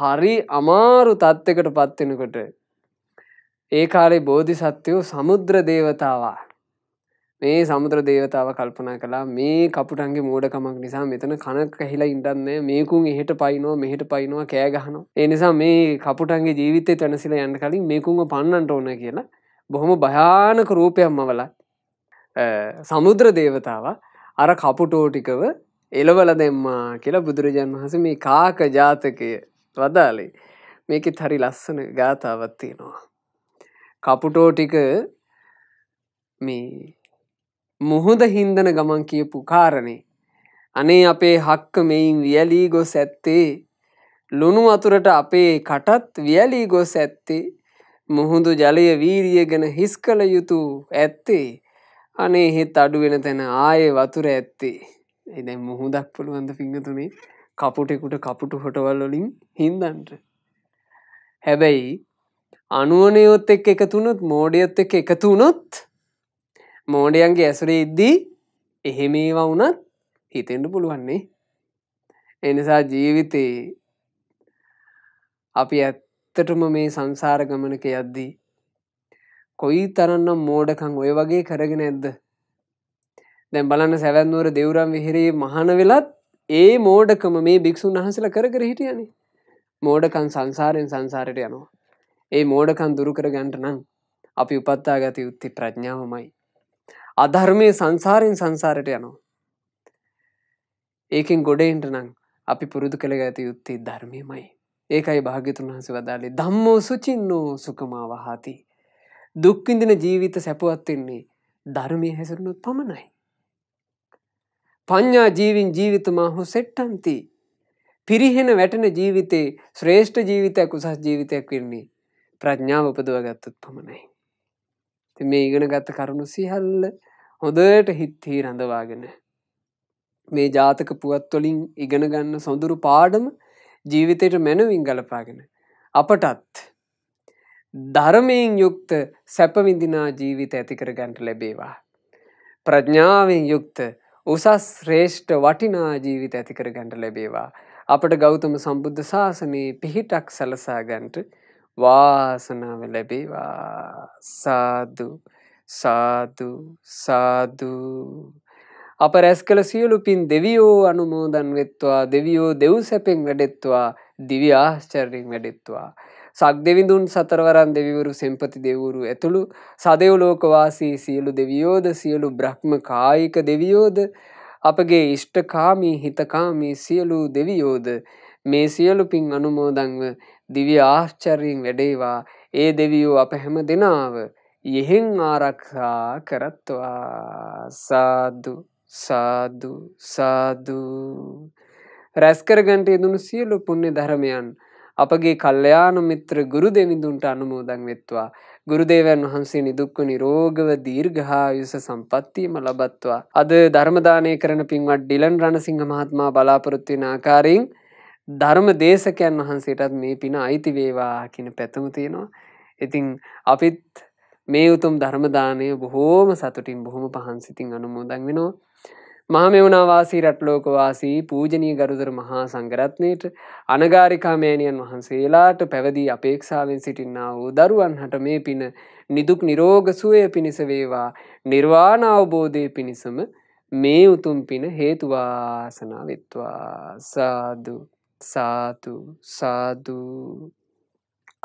හරි අමාරු තත්ත්කට පත්වෙනකොට ඒ කාලේ බෝධි සත්‍යයෝ සමුද්‍ර දේවතාවා මේ සමුද්‍ර දේවතාව කල්පනා කලා මේ කපුටන්ගේ මෝඩකමක් නිසා මෙතන කනක් ඇහිලා ඉන්ටන්නේ මේකුන් එහට පයිනවා මෙහට පයිනවා කෑගහනවා. එනිසා මේ කපුටන්ගේ ජීවිතය තැනසිල යන්න කලින් මේකුන්ම පන්නන්ට ඕන කියලා බොහොම භයානක රූපයම් මවලා සමුද්‍ර දේවතාව අර කපුටෝටිකව එලවල දෙම්මා කියලා බුදුරජාන් වහස මේ කාක ජාතකය වදාලේ මේක හරි ලස්සන ගාථාවත් තියෙනවා. කපුටෝටික මේ මුහුද හින්දන ගමන් කියපු කාරණේ. අනේ අපේ හක්ක මෙයින් වියලී ගොස් ඇත්තේ ලුණු අතුරට අපේ කටත් වියලී ගොස් ඇත්තේ මුහුදු ජලය වීරිය ගැන හිස් කළ යුතු ඇත්තේ අනේ හෙත් අඩුවෙන තැන ආයෙ වතුර ඇත්තේ එදැ මුහුදක් පුළුවන්ද පිංහතුනේ කපුටෙකුට කපුටු හොටවල්ලොලින් හින්දන්ට. හැබැයි අනුවනයොත් එක් එකතුනොත් මෝඩියොත් එක එකතුනොත් මෝඩයන්ගේ ඇසුරේ ඉද්දී එහෙම ඒවා වුනත් හිතෙන්ට පුළුවන්නේ එනිසා ජීවිතයේ අපි ඇත්තටම මේ සංසාර ගමනක යද්දී කොයි තරන්නම් මෝඩකං ඔය වගේ කරගෙන ඇද්ද දැන් බලන්න සැවැන්නුවර දෙවරම් විහිරේ මහන වෙලත් ඒ මෝඩකම මේ භික්‍ෂූන් වහසල කර කර හිටියනේ මෝඩකන් සංසාරයෙන් සංසාරයට යනවා ඒ මෝඩකන් දුරුකර ගන්ට නම් අපි උපත්තා ගත යුත්ති ප්‍රඥාවමයි අධර්මය සංසාරයෙන් සංසාරයට යනවා. ඒකින් ගොඩේන්ට නං අපි පුරුදු කළ ඇති යුත්තේ ධර්මයමයි. ඒකයි භාගිතුන් වහස වදාලේ දම්මෝ සුචින්නෝ සුකමා වහති. දුක්විඳන ජීවිත සැපුවත්වෙන්නේ ධර්මය හැසරනුත් පමණයි. පඤ්ඥා ජීවින් ජීවිතමාහු සෙට්ටන්ති. පිරිහෙන වැටන ජීවිතේ ශ්‍රේෂ්ඨ ජීවිතයක් උසස් ජීවිතයක් වෙන්නේ ප්‍රඥාව උපදුවගත්තත් පමණයි. මේ ඉගෙන ගත්ත කරුණු සිහල්ල හොඳට හිත්හි රඳවාගෙන. මේ ජාතක පුවත්වොලින් ඉගෙන ගන්න සොඳුරු පාඩම ජීවිතයට මැනවින් ගලපාගෙන. අපටත් ධර්මයෙන් යුක්ත සැපවිඳිනා ජීවිත ඇතිකර ගන්ට ලැබේවා. ප්‍රඥාවෙන් යුක්ත උසස් ශ්‍රේෂ්ඨ වටිනා ජීවිත ඇතිකර ගන්ට ලැබේවා. අපට ගෞතම සම්බුද්ධ ශාසනයේ පිහිටක් සලසා ගන්ට වාසනාව ලැබේවා සාදු සාදු සාදු අප රැස් කළ සියලු පින් දෙවියෝ අනුමෝදන් වෙත්වා දෙවියෝ දෙව් සැපෙන් වැඩෙත්වා දිවි ආශ්චර්යෙන් වැඩෙත්වා සක් දෙවිඳුන් සතරවරන් දෙවිවරු සෙම්පති දෙවුරු ඇතුළු සදයව ලෝකවාසී සියලු දෙවියෝද සියලු බ්‍රහ්ම කායික දෙවියෝද අපගේ ඉෂ්ටකාමී හිතකාමී සියලු දෙවියෝද මේ සියලු පින් අනුමෝදංව දිව්‍ය ආශ්චර්යෙන් වැඩේවා ඒ දෙවියෝ අප හැම දෙනාව යෙහෙන් ආරක්ෂා කරත්වා සාදු සාදු සාදු රැස්කරගන්ට යෙදුණු සියලු පුුණ්‍ය ධරමයන් අපගේ කල්්‍යයාන මිත්‍ර ගුරු දෙවිඳුන්ට අනුමෝදන් වෙත්වා ගුරුදේවන් වහන්සේ නිදුක්ක නිරෝගව දීර්ඝහා යුස සම්පත්තියම ලබත්වා අද ධර්මදානය කරන පින්වත් ඩිලන් රණසිංහ මහත්මා බලාපොරොත්වෙන ආකාරින් ධර්ම දේශකයන් වහන්සේටත් මේ පින අයිති වේවා කියන පැතුම තියෙනවා. ඉතින් අපිත් මේ උතුම් ධර්මදානය බොහෝම සතුටින් බොහොම පහන්සිතින් අනුමෝදන් වෙනවා. මහමෙවුණවාසී රට්ලෝකවාසී පූජනී ගරුදර මහා සංගරත්නයට අනගාරිකාමෑණියන් වහන්සේලාට පැවදී අපේක්ෂාවෙන් සිටින්නා වූ දරුවන්හට මේ පින නිදුක් නිරෝගසුවය පිණිස වේවා නිර්වාණ අවබෝධය පිණිසම මේ උතුම් පින හේතුවාසනාවෙත්වා සාදුු. සාතු සාතු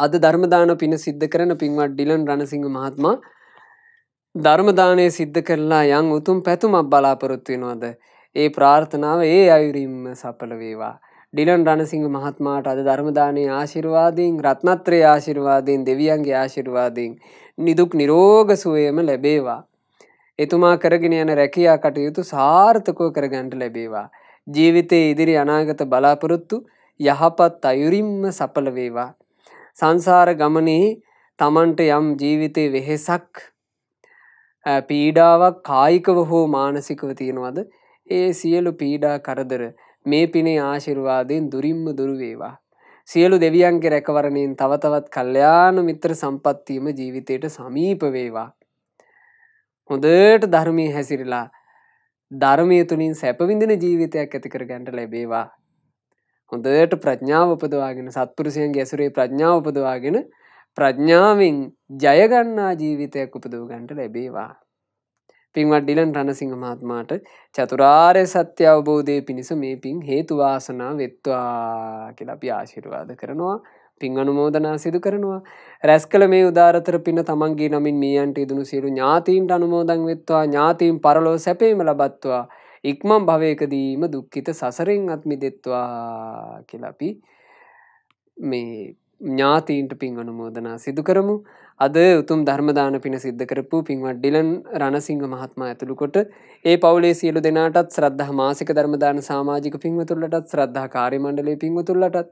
අද ධර්මදාන පින සිද්ධ කරන පින්වත් ඩිලන් රණසිංහ මහත්මා ධර්මදානය සිද්ධ කරලා යං උතුම් පැතුමක් බලාපොරොත්තු වෙනවාද ඒ ප්‍රාර්ථනාව ඒ අයුරින්ම සඵල වේවා ඩිලන් රණසිංහ මහත්මාට අද ධර්මදානයේ ආශිර්වාදයෙන් රත්නත්‍රයේ ආශිර්වාදයෙන් දෙවියන්ගේ ආශිර්වාදයෙන් නිදුක් නිරෝග සුවයම ලැබේවා එතුමා කරගෙන යන රැකියා කටයුතු සාර්ථකව කරගන්නට ලැබේවා ජීවිතයේ ඉදිරි අනාගත බලාපොරොත්තු යහපත් අයුරින්ම සඵල වේවා. සංසාර ගමනේ තමන්ට යම් ජීවිතයේ වෙහෙසක් පීඩාවක් කායිකව හෝ මානසිකව තියෙනවද ඒ සියලු පීඩා කරදර මේ පිනේ ආශිර්වාදයෙන් දුරින්ම දුරුවේවා. සියලු දෙවියන්ගේ රැකවරණයෙන් තවතවත් කල්්‍යයාන මිත්‍ර සම්පත්තියම ජීවිතයට සමීප වේවා. හොදට ධර්මී හැසිරලා ධර්මය තුළින් සැපවිඳන ජීවිතයක් ඇතිකර ගැන්ට ලැබේවා. හොඳට ප්‍රඥාවපදවාගෙන සත්පුරුසියන් ගැසුරේ ප්‍රඥාවපදවාගෙන ප්‍රඥාවෙන් ජයගන්නා ජීවිතයක් උපදූ ගන්ට ලැබේවා. පින්වත් ඩිලන් රණසිංහ මහත්මාට චතුරාර්ය සත්‍ය අවබෝධය පිණිස මේ පින් හේතුවාසනා වෙත්වා කියලා අපි ආශිර්වාද කරනවා. පින් අනුමෝදනා සිදු කරනවා. රැස් කළ මේ උදාරතර පින තමන්ගේ නමින් මියන්ට ඉදුණු සියලු ඥාතීන්ට අනුමෝදන් වෙත්වා ඥාතීන් පරලෝ සැපේම ලබත්වා. ඉක්මම් භවයකදීම දුක්ඛිත සසරෙන් අත්මි දෙත්වා කියලාපි මේ ඥාතීන්ට පින් අනුමෝදනා සිදු කරමු. අද උතුම් ධර්මදාන පින සිද්ධ කරපු පින්වත් ඩිලන් රණසිංහ මහත්මයා ඇතුළුකොට ඒ පවුලේ සියලු දෙනාටත් ශ්‍රද්ධා මාසික ධර්මදාන සමාජික පින්වතුන්ලටත් ශ්‍රද්ධා කාර්ය මණ්ඩලයේ පින්වතුන්ලටත්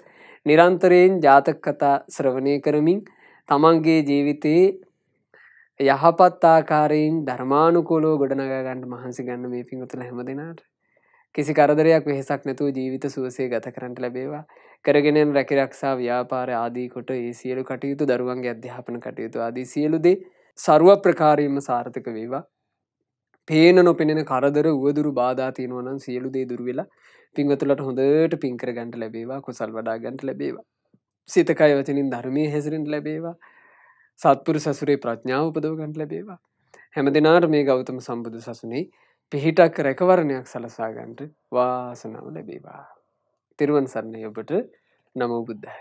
නිරන්තරයෙන් ජාතක කතා ශ්‍රවණය කරමින් තමන්ගේ ජීවිතයේ යහපත් ආකාරයෙන් ධර්මානුකොලෝ ගොඩනගා ගන්න මහන්සි ගන්න මේ පිංගුතුල හැම දෙනාට කිසි කරදරයක් වෙහෙසක් නැතුව ජීවිත සුවසේ ගත කරට ලැබේවා කරගෙනෙන් රැකිරක්ෂා ව්‍යාපාර ආදීකොට ඒ සියලු කටයුතු දරුවන්ගේ අධ්‍යාපන කටයුතු ආදී සියලුදේ සරුව ප්‍රකාරීම සාර්ථක වේවා පේන නොපෙනෙන කරදර වුවදුරු බාධාතියනවනන් සියලුදේ දුරවෙලා පින්වතුලට හොඳට පින්කර ගන්ට ලැබේවා කුසල් වඩා ගන්ට ලැබේවා සිතකයවචනින් ධර්මය හැසිරෙන්ට ලැබේවා සත්පුර සසුරේ ප්‍රඥාව උපදව ගන්ට ලැබේවා හැම දෙනාට මේ ගෞතම සම්බුදු සසුනේ පිහිටක් රැකවරණයක් සලසාගන්ට වාසනාව ලැබේවා. තිරුවන් සරණය ඔබට නමෝ බුද්ධය.